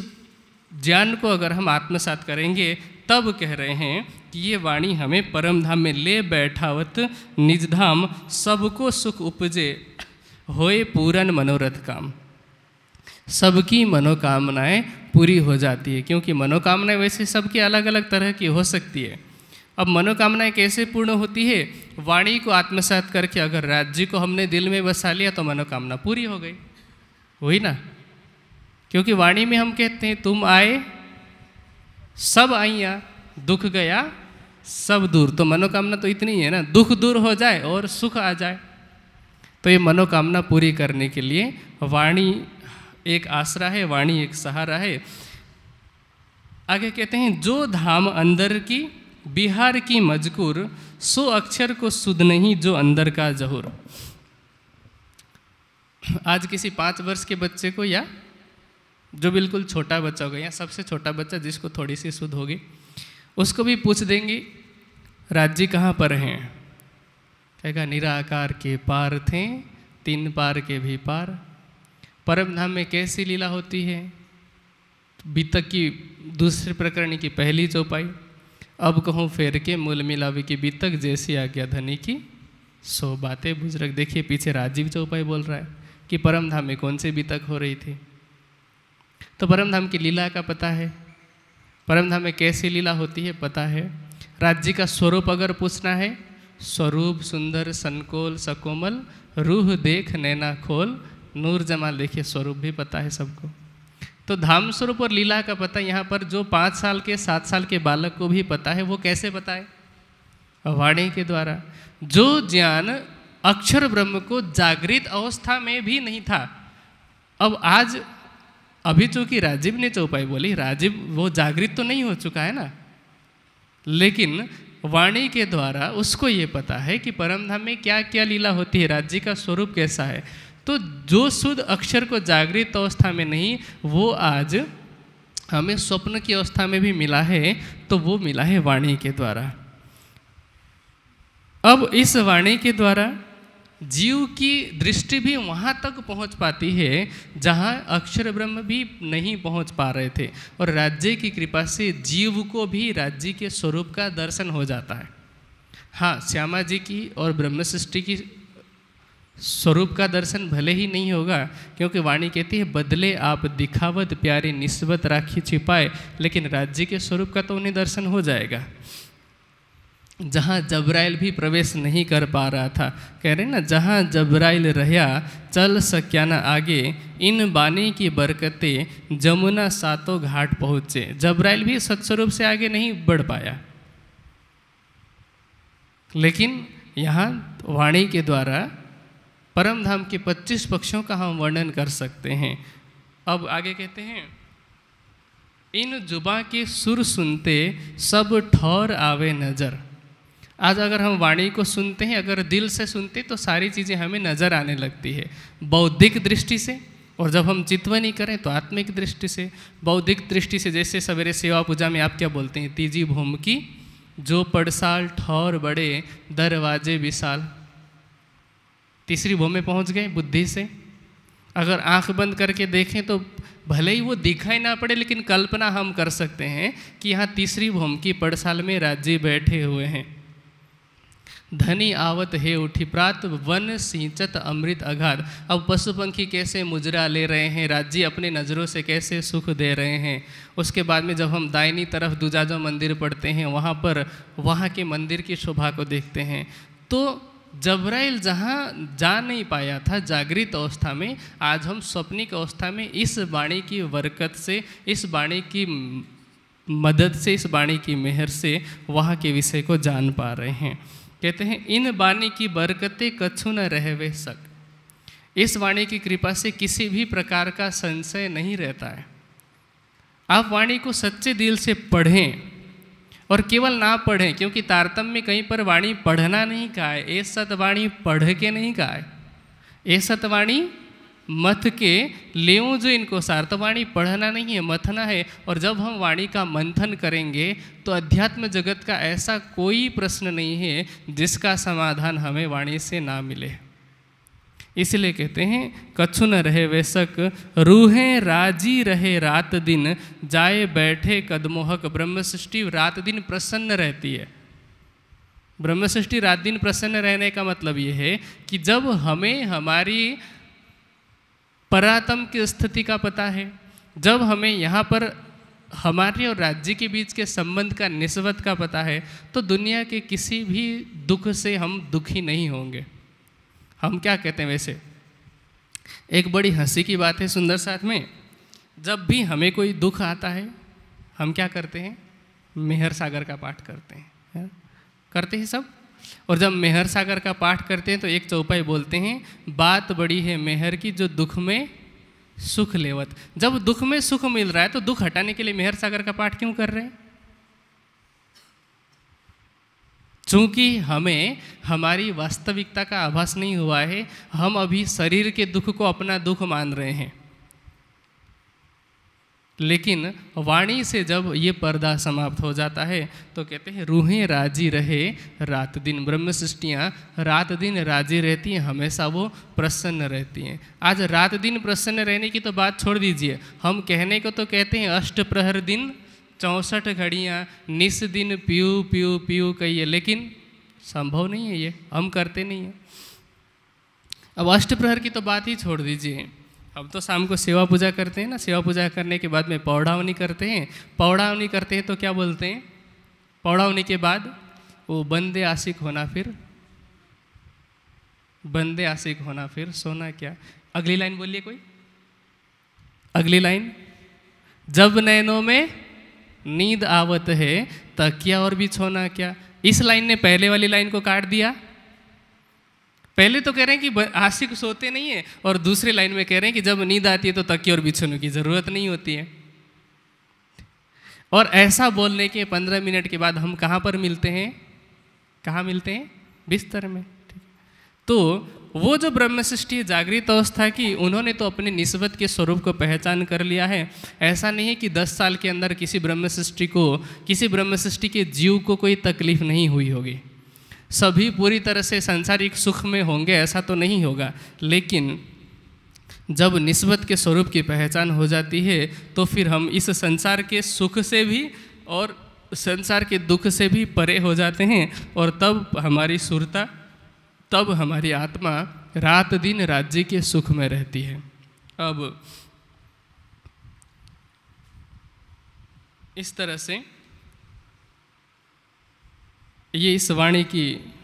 ज्ञान को अगर हम आत्मसात करेंगे तब कह रहे हैं कि ये वाणी हमें परम धाम में ले बैठावत निज धाम सबको सुख उपजे होए पूरन मनोरथ काम सबकी मनोकामनाएं पूरी हो जाती है क्योंकि मनोकामनाएं वैसे सबकी अलग अलग तरह की हो सकती है अब मनोकामनाएं कैसे पूर्ण होती है वाणी को आत्मसात करके अगर राज्य को हमने दिल में बसा लिया तो मनोकामना पूरी हो गई हुई ना क्योंकि वाणी में हम कहते हैं तुम आए सब आइया दुख गया सब दूर तो मनोकामना तो इतनी ही है ना दुख दूर हो जाए और सुख आ जाए तो ये मनोकामना पूरी करने के लिए वाणी एक आसरा है वाणी एक सहारा है आगे कहते हैं जो धाम अंदर की बिहार की मजकूर सो अक्षर को सुध नहीं जो अंदर का जहूर आज किसी पाँच वर्ष के बच्चे को या जो बिल्कुल छोटा बच्चा होगा या सबसे छोटा बच्चा जिसको थोड़ी सी सुध होगी उसको भी पूछ देंगे राज्य कहाँ पर हैं कहेगा निराकार के पार थे तीन पार के भी पार परम धाम में कैसी लीला होती है बीतक की दूसरे प्रकरण की पहली चौपाई अब कहूँ फेर के मूल मिलावे की बीतक जैसी आज्ञा धनी की सो बातें बुजुर्ग देखिए पीछे राजीव चौपाई बोल रहा है कि परम धाम में कौन सी बीतक हो रही थी तो परम धाम की लीला का पता है परम धाम में कैसी लीला होती है पता है राज्य का स्वरूप अगर पूछना है स्वरूप सुंदर संकोल सकोमल रूह देख नैना खोल नूर जमा देखिए स्वरूप भी पता है सबको तो धाम स्वरूप और लीला का पता यहाँ पर जो पाँच साल के सात साल के बालक को भी पता है वो कैसे पता है वाणी के द्वारा जो ज्ञान अक्षर ब्रह्म को जागृत अवस्था में भी नहीं था अब आज अभी चूंकि राजीव ने चौपाई बोली राजीव वो जागृत तो नहीं हो चुका है ना लेकिन वाणी के द्वारा उसको ये पता है कि परमधाम में क्या क्या लीला होती है राज्य का स्वरूप कैसा है तो जो शुद्ध अक्षर को जागृत अवस्था में नहीं वो आज हमें स्वप्न की अवस्था में भी मिला है तो वो मिला है वाणी के द्वारा अब इस वाणी के द्वारा जीव की दृष्टि भी वहाँ तक पहुँच पाती है जहाँ अक्षर ब्रह्म भी नहीं पहुँच पा रहे थे और राज्य की कृपा से जीव को भी राज्य के स्वरूप का दर्शन हो जाता है हाँ श्यामा जी की और ब्रह्म सृष्टि की स्वरूप का दर्शन भले ही नहीं होगा क्योंकि वाणी कहती है बदले आप दिखावत प्यारी निस्बत राखी छिपाए लेकिन राज्य के स्वरूप का तो उन्हें दर्शन हो जाएगा जहाँ जबराइल भी प्रवेश नहीं कर पा रहा था कह रहे ना जहाँ जबराइल रहया चल सक्या ना आगे इन बानी की बरकते जमुना सातों घाट पहुँचे जबराइल भी सत्स्वरूप से आगे नहीं बढ़ पाया लेकिन यहाँ वाणी के द्वारा परम धाम के 25 पक्षों का हम वर्णन कर सकते हैं अब आगे कहते हैं इन जुबा के सुर सुनते सब ठौर आवे नज़र आज अगर हम वाणी को सुनते हैं अगर दिल से सुनते तो सारी चीज़ें हमें नज़र आने लगती है बौद्धिक दृष्टि से और जब हम चितवनी करें तो आत्मिक दृष्टि से बौद्धिक दृष्टि से जैसे सवेरे सेवा पूजा में आप क्या बोलते हैं तीजी भूम की जो पड़साल ठौर बड़े दरवाजे विशाल तीसरी भूमि पहुंच पहुँच गए बुद्धि से अगर आंख बंद करके देखें तो भले ही वो दिखाई ना पड़े लेकिन कल्पना हम कर सकते हैं कि यहाँ तीसरी भूमि की पड़साल में राज्य बैठे हुए हैं धनी आवत हे उठी प्रात वन सिंचत अमृत अघात अब पशु पंखी कैसे मुजरा ले रहे हैं राज्य अपने नज़रों से कैसे सुख दे रहे हैं उसके बाद में जब हम दाइनी तरफ दुजाजा मंदिर पढ़ते हैं वहाँ पर वहाँ के मंदिर की शोभा को देखते हैं तो जबराइल जहाँ जा नहीं पाया था जागृत अवस्था में आज हम स्वप्निक अवस्था में इस वाणी की बरकत से इस वाणी की मदद से इस वाणी की मेहर से वहाँ के विषय को जान पा रहे हैं कहते हैं इन वाणी की बरकतें कछु न वे सक इस वाणी की कृपा से किसी भी प्रकार का संशय नहीं रहता है आप वाणी को सच्चे दिल से पढ़ें और केवल ना पढ़ें क्योंकि तारतम्य कहीं पर वाणी पढ़ना नहीं कहा है ए सतवाणी पढ़ के नहीं कहा है ए सतवाणी मथ के ले जो इनको सार्थवाणी पढ़ना नहीं है मथना है और जब हम वाणी का मंथन करेंगे तो अध्यात्म जगत का ऐसा कोई प्रश्न नहीं है जिसका समाधान हमें वाणी से ना मिले इसलिए कहते हैं कछु न रहे वैसक रूहें राजी रहे रात दिन जाए बैठे कदमोहक ब्रह्म सृष्टि रात दिन प्रसन्न रहती है ब्रह्म सृष्टि रात दिन प्रसन्न रहने का मतलब ये है कि जब हमें हमारी परातम की स्थिति का पता है जब हमें यहाँ पर हमारे और राज्य के बीच के संबंध का निस्बत का पता है तो दुनिया के किसी भी दुख से हम दुखी नहीं होंगे हम क्या कहते हैं वैसे एक बड़ी हंसी की बात है सुंदर साथ में जब भी हमें कोई दुख आता है हम क्या करते हैं मेहर सागर का पाठ करते हैं करते हैं सब और जब मेहर सागर का पाठ करते हैं तो एक चौपाई बोलते हैं बात बड़ी है मेहर की जो दुख में सुख लेवत जब दुख में सुख मिल रहा है तो दुख हटाने के लिए मेहर सागर का पाठ क्यों कर रहे हैं चूंकि हमें हमारी वास्तविकता का आभास नहीं हुआ है हम अभी शरीर के दुख को अपना दुख मान रहे हैं लेकिन वाणी से जब ये पर्दा समाप्त हो जाता है तो कहते हैं रूहें राजी रहे रात दिन ब्रह्म सृष्टियाँ रात दिन राजी रहती हैं हमेशा वो प्रसन्न रहती हैं आज रात दिन प्रसन्न रहने की तो बात छोड़ दीजिए हम कहने को तो कहते हैं अष्ट प्रहर दिन चौंसठ घड़ियाँ निस दिन पीऊ पीऊ पीऊ कहिए लेकिन संभव नहीं है ये हम करते नहीं हैं अब अष्ट प्रहर की तो बात ही छोड़ दीजिए अब तो शाम को सेवा पूजा करते हैं ना सेवा पूजा करने के बाद में पौड़ावनी करते हैं पौड़ावनी करते हैं तो क्या बोलते हैं पौड़ावनी के बाद वो बंदे आशिक होना फिर बंदे आशिक होना फिर सोना क्या अगली लाइन बोलिए कोई अगली लाइन जब नैनों में नींद आवत है तकिया और भी छोना क्या इस लाइन ने पहले वाली लाइन को काट दिया पहले तो कह रहे हैं कि आशिक सोते नहीं है और दूसरे लाइन में कह रहे हैं कि जब नींद आती है तो तकिए और बिछनों की ज़रूरत नहीं होती है और ऐसा बोलने के पंद्रह मिनट के बाद हम कहाँ पर मिलते हैं कहाँ मिलते हैं बिस्तर में तो वो जो ब्रह्म सृष्टि जागृत अवस्था की उन्होंने तो अपने निस्बत के स्वरूप को पहचान कर लिया है ऐसा नहीं है कि दस साल के अंदर किसी ब्रह्म सृष्टि को किसी ब्रह्म सृष्टि के जीव को कोई तकलीफ नहीं हुई होगी सभी पूरी तरह से सांसारिक सुख में होंगे ऐसा तो नहीं होगा लेकिन जब निस्बत के स्वरूप की पहचान हो जाती है तो फिर हम इस संसार के सुख से भी और संसार के दुख से भी परे हो जाते हैं और तब हमारी सुरता तब हमारी आत्मा रात दिन राज्य के सुख में रहती है अब इस तरह से ये इस वाणी की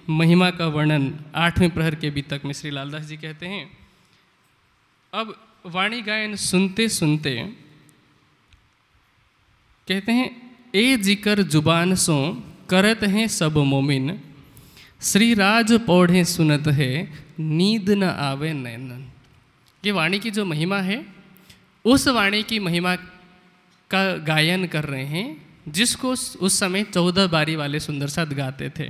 महिमा का वर्णन आठवें प्रहर के बीतक में श्री लालदास जी कहते हैं अब वाणी गायन सुनते सुनते कहते हैं ए जिकर जुबान सो करत हैं सब मोमिन श्री राज पौढ़े सुनत है नींद न आवे नैनन ये वाणी की जो महिमा है उस वाणी की महिमा का गायन कर रहे हैं जिसको उस समय चौदह बारी वाले सुंदर सा गाते थे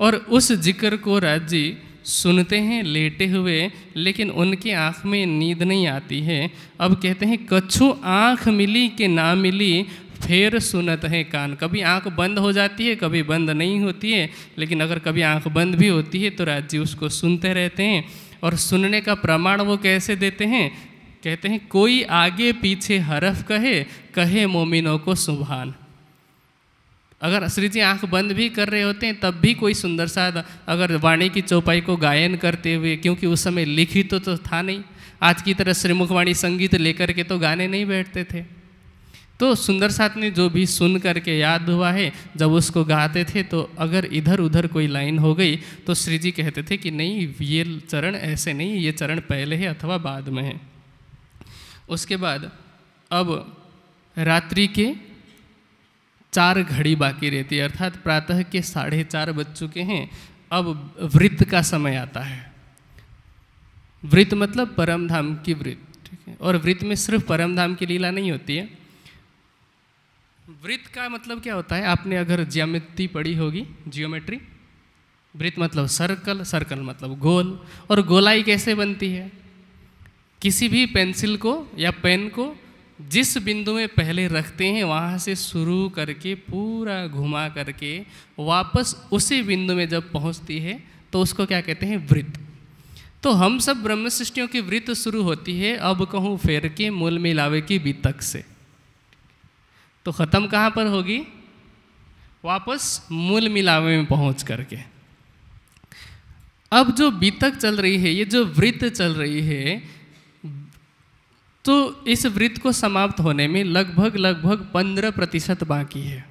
और उस जिक्र को राज जी सुनते हैं लेटे हुए लेकिन उनके आँख में नींद नहीं आती है अब कहते हैं कछु आँख मिली कि ना मिली फिर सुनत है कान कभी आँख बंद हो जाती है कभी बंद नहीं होती है लेकिन अगर कभी आँख बंद भी होती है तो राज्य उसको सुनते रहते हैं और सुनने का प्रमाण वो कैसे देते हैं कहते हैं कोई आगे पीछे हरफ कहे कहे मोमिनों को सुभान अगर श्री जी आँख बंद भी कर रहे होते हैं तब भी कोई सुंदर सा अगर वाणी की चौपाई को गायन करते हुए क्योंकि उस समय लिखित तो, तो था नहीं आज की तरह श्रीमुखवाणी संगीत लेकर के तो गाने नहीं बैठते थे तो सुंदर साथ ने जो भी सुन करके याद हुआ है जब उसको गाते थे तो अगर इधर उधर कोई लाइन हो गई तो श्री जी कहते थे कि नहीं ये चरण ऐसे नहीं ये चरण पहले है अथवा बाद में है उसके बाद अब रात्रि के चार घड़ी बाकी रहती है अर्थात प्रातः के साढ़े चार बज चुके हैं अब वृत्त का समय आता है वृत्त मतलब परम धाम की वृत्त ठीक है और वृत्त में सिर्फ परम धाम की लीला नहीं होती है वृत्त का मतलब क्या होता है आपने अगर ज्यामिति पढ़ी होगी जियोमेट्री वृत्त मतलब सर्कल सर्कल मतलब गोल और गोलाई कैसे बनती है किसी भी पेंसिल को या पेन को जिस बिंदु में पहले रखते हैं वहाँ से शुरू करके पूरा घुमा करके वापस उसी बिंदु में जब पहुँचती है तो उसको क्या कहते हैं वृत्त तो हम सब ब्रह्म सृष्टियों की वृत्त शुरू होती है अब कहूँ फेर के मूल मिलावे की बीतक से तो ख़त्म कहाँ पर होगी वापस मूल मिलावे में पहुँच करके अब जो बीतक चल रही है ये जो वृत्त चल रही है तो इस वृत्त को समाप्त होने में लगभग लगभग पंद्रह प्रतिशत बाकी है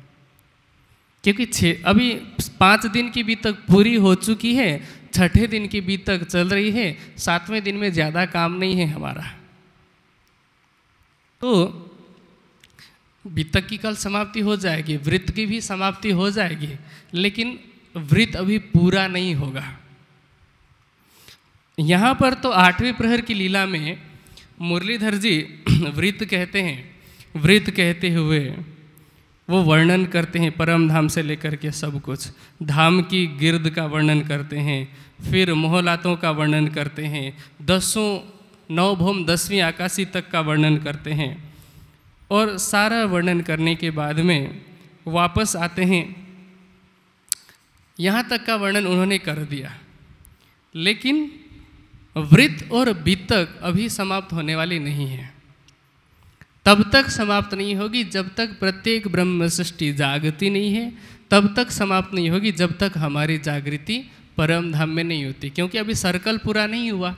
क्योंकि छः अभी पाँच दिन की भी तक पूरी हो चुकी है छठे दिन की बीत तक चल रही है सातवें दिन में ज़्यादा काम नहीं है हमारा तो बीतक की कल समाप्ति हो जाएगी वृत्त की भी समाप्ति हो जाएगी लेकिन वृत्त अभी पूरा नहीं होगा यहाँ पर तो आठवीं प्रहर की लीला में मुरलीधर जी वृत कहते हैं वृत कहते हुए वो वर्णन करते हैं परम धाम से लेकर के सब कुछ धाम की गिर्द का वर्णन करते हैं फिर मोहलातों का वर्णन करते हैं दसों नवभौम दसवीं आकाशी तक का वर्णन करते हैं और सारा वर्णन करने के बाद में वापस आते हैं यहाँ तक का वर्णन उन्होंने कर दिया लेकिन वृत्त और बीतक अभी समाप्त होने वाली नहीं है तब तक समाप्त नहीं होगी जब तक प्रत्येक ब्रह्म सृष्टि जागृति नहीं है तब तक समाप्त नहीं होगी जब तक हमारी जागृति परम धाम में नहीं होती क्योंकि अभी सर्कल पूरा नहीं हुआ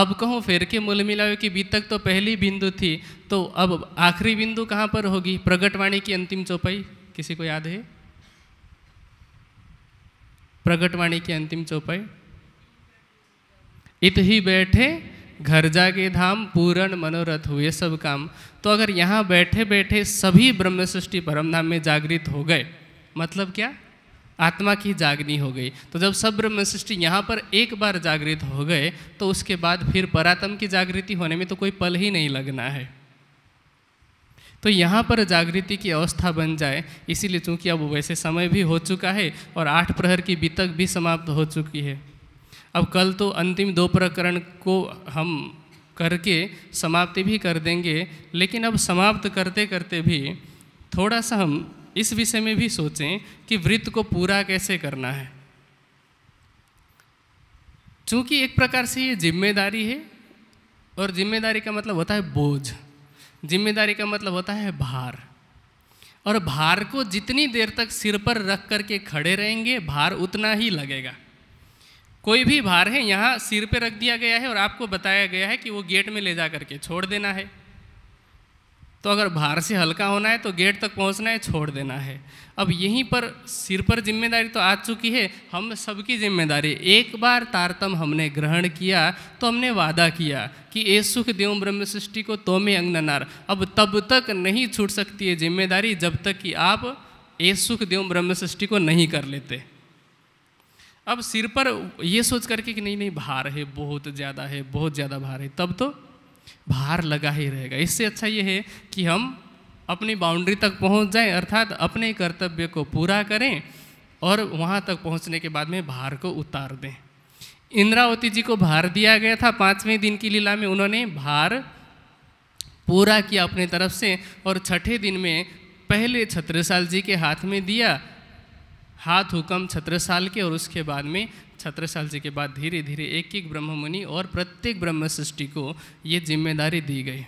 अब कहूँ फिर के मूल मिलाओ कि बीतक तो पहली बिंदु थी तो अब आखिरी बिंदु कहाँ पर होगी प्रगटवाणी की अंतिम चौपाई किसी को याद है प्रगटवाणी की अंतिम चौपाई इत ही बैठे घर जाके धाम पूरण मनोरथ हुए सब काम तो अगर यहाँ बैठे बैठे सभी ब्रह्म सृष्टि परम धाम में जागृत हो गए मतलब क्या आत्मा की जागनी हो गई तो जब सब ब्रह्म सृष्टि यहाँ पर एक बार जागृत हो गए तो उसके बाद फिर परातम की जागृति होने में तो कोई पल ही नहीं लगना है तो यहाँ पर जागृति की अवस्था बन जाए इसीलिए चूंकि अब वैसे समय भी हो चुका है और आठ प्रहर की बीतक भी समाप्त हो चुकी है अब कल तो अंतिम दो प्रकरण को हम करके समाप्ति भी कर देंगे लेकिन अब समाप्त करते करते भी थोड़ा सा हम इस विषय में भी सोचें कि वृत्त को पूरा कैसे करना है चूँकि एक प्रकार से ये जिम्मेदारी है और जिम्मेदारी का मतलब होता है बोझ जिम्मेदारी का मतलब होता है भार और भार को जितनी देर तक सिर पर रख करके खड़े रहेंगे भार उतना ही लगेगा कोई भी भार है यहाँ सिर पे रख दिया गया है और आपको बताया गया है कि वो गेट में ले जा करके छोड़ देना है तो अगर भार से हल्का होना है तो गेट तक पहुँचना है छोड़ देना है अब यहीं पर सिर पर जिम्मेदारी तो आ चुकी है हम सबकी जिम्मेदारी एक बार तारतम हमने ग्रहण किया तो हमने वादा किया कि ये सुख देव ब्रह्म सृष्टि को तो में अंगनार अब तब तक नहीं छूट सकती है जिम्मेदारी जब तक कि आप ये सुख देव ब्रह्म सृष्टि को नहीं कर लेते अब सिर पर ये सोच करके कि नहीं नहीं भार है बहुत ज़्यादा है बहुत ज़्यादा भार है तब तो भार लगा ही रहेगा इससे अच्छा ये है कि हम अपनी बाउंड्री तक पहुंच जाएं अर्थात अपने कर्तव्य को पूरा करें और वहां तक पहुंचने के बाद में भार को उतार दें इंद्रावती जी को भार दिया गया था पाँचवें दिन की लीला में उन्होंने भार पूरा किया अपने तरफ से और छठे दिन में पहले छत्रसाल जी के हाथ में दिया हाथ हुकम छत्रसाल के और उसके बाद में छत्रसाल जी के बाद धीरे धीरे एक एक ब्रह्म मुनि और प्रत्येक ब्रह्म सृष्टि को ये जिम्मेदारी दी गई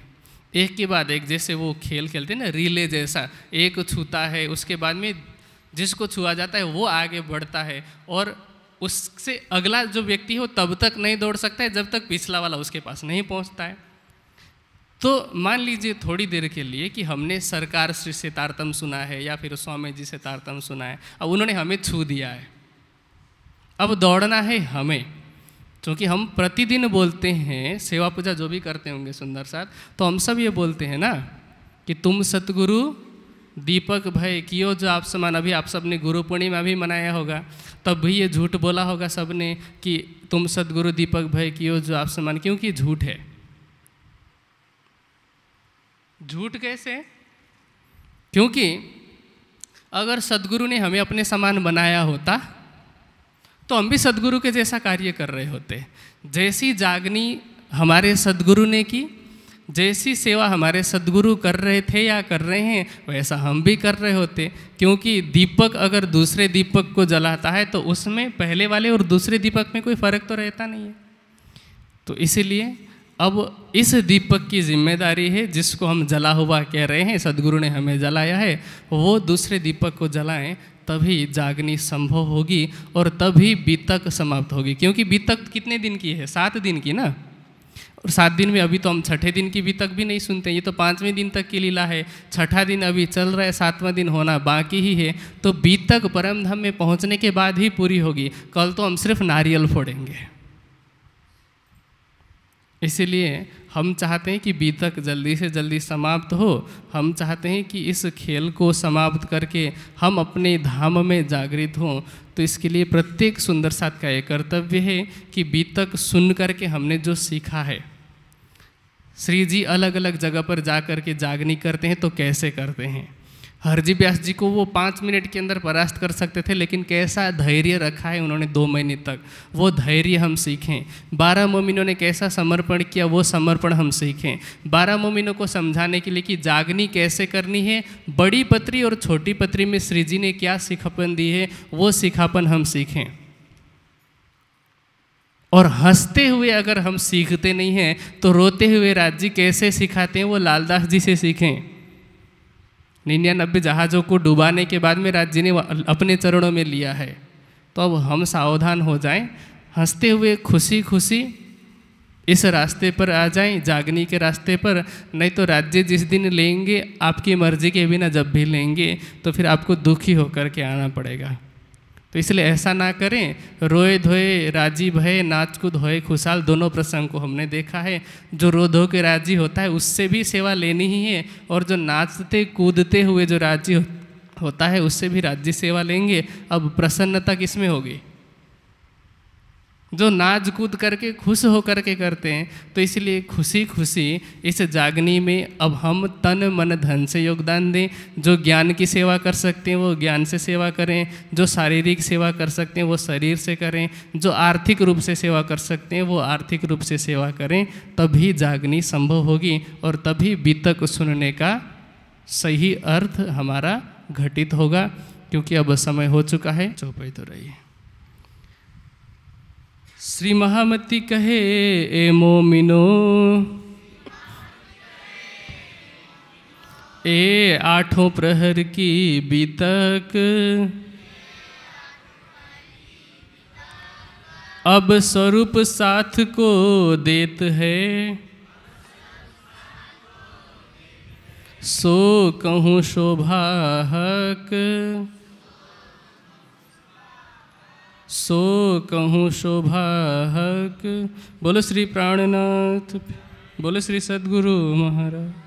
एक के बाद एक जैसे वो खेल खेलते ना रिले जैसा एक छूता है उसके बाद में जिसको छुआ जाता है वो आगे बढ़ता है और उससे अगला जो व्यक्ति हो तब तक नहीं दौड़ सकता है जब तक पिछला वाला उसके पास नहीं पहुंचता है तो मान लीजिए थोड़ी देर के लिए कि हमने सरकार से तारतम सुना है या फिर स्वामी जी से तारतम सुना है अब उन्होंने हमें छू दिया है अब दौड़ना है हमें क्योंकि हम प्रतिदिन बोलते हैं सेवा पूजा जो भी करते होंगे सुंदर साथ तो हम सब ये बोलते हैं ना कि तुम सतगुरु दीपक भय कियो जो आप समान अभी आप सब ने गुरु पूर्णिमा भी मनाया होगा तब भी ये झूठ बोला होगा सबने कि तुम सतगुरु दीपक भय कियो जो आप समान क्योंकि झूठ है झूठ कैसे क्योंकि अगर सदगुरु ने हमें अपने समान बनाया होता तो हम भी सदगुरु के जैसा कार्य कर रहे होते जैसी जागनी हमारे सदगुरु ने की जैसी सेवा हमारे सदगुरु कर रहे थे या कर रहे हैं वैसा हम भी कर रहे होते क्योंकि दीपक अगर दूसरे दीपक को जलाता है तो उसमें पहले वाले और दूसरे दीपक में कोई फ़र्क तो रहता नहीं है तो इसीलिए अब इस दीपक की जिम्मेदारी है जिसको हम जला हुआ कह रहे हैं सदगुरु ने हमें जलाया है वो दूसरे दीपक को जलाएं तभी जागनी संभव होगी और तभी बीतक समाप्त होगी क्योंकि बीतक कितने दिन की है सात दिन की ना और सात दिन में अभी तो हम छठे दिन की बीतक भी नहीं सुनते ये तो पाँचवें दिन तक की लीला है छठा दिन अभी चल रहा है सातवां दिन होना बाकी ही है तो बीतक परमधाम में पहुँचने के बाद ही पूरी होगी कल तो हम सिर्फ नारियल फोड़ेंगे इसीलिए हम चाहते हैं कि बीतक जल्दी से जल्दी समाप्त हो हम चाहते हैं कि इस खेल को समाप्त करके हम अपने धाम में जागृत हों तो इसके लिए प्रत्येक सुंदर साथ का ये कर्तव्य है कि बीतक सुन करके हमने जो सीखा है श्री जी अलग अलग जगह पर जा कर के जागनी करते हैं तो कैसे करते हैं हरजी व्यास जी को वो पाँच मिनट के अंदर परास्त कर सकते थे लेकिन कैसा धैर्य रखा है उन्होंने दो महीने तक वो धैर्य हम सीखें बारह मोमिनों ने कैसा समर्पण किया वो समर्पण हम सीखें बारह मोमिनों को समझाने के लिए कि जागनी कैसे करनी है बड़ी पत्री और छोटी पत्री में श्री जी ने क्या सिखापन दी है वो सिखापन हम सीखें और हंसते हुए अगर हम सीखते नहीं हैं तो रोते हुए राज जी कैसे सिखाते हैं वो लालदास जी से सीखें निन्यानबे जहाज़ों को डुबाने के बाद में राज्य ने अपने चरणों में लिया है तो अब हम सावधान हो जाएं हंसते हुए खुशी खुशी इस रास्ते पर आ जाएं जागनी के रास्ते पर नहीं तो राज्य जिस दिन लेंगे आपकी मर्जी के बिना जब भी लेंगे तो फिर आपको दुखी होकर के आना पड़ेगा तो इसलिए ऐसा ना करें रोए धोए राजी भय नाच कूद होए खुशहाल दोनों प्रसंग को हमने देखा है जो रो धो के राजी होता है उससे भी सेवा लेनी ही है और जो नाचते कूदते हुए जो राजी होता है उससे भी राज्य सेवा लेंगे अब प्रसन्नता किसमें होगी जो नाच कूद करके खुश हो करके करते हैं तो इसलिए खुशी खुशी इस जागनी में अब हम तन मन धन से योगदान दें जो ज्ञान की सेवा कर सकते हैं वो ज्ञान से सेवा करें जो शारीरिक सेवा कर सकते हैं वो शरीर से करें जो आर्थिक रूप से सेवा कर सकते हैं वो आर्थिक रूप से सेवा करें तभी जागनी संभव होगी और तभी बीतक सुनने का सही अर्थ हमारा घटित होगा क्योंकि अब समय हो चुका है चौपाई तो रही है श्री महामती कहे ए मोमिनो ए आठों प्रहर की बीतक अब स्वरूप साथ को देत है सो कहूँ शोभाक सो कहूँ शोभाक बोलो श्री प्राणनाथ बोलो श्री सदगुरु महाराज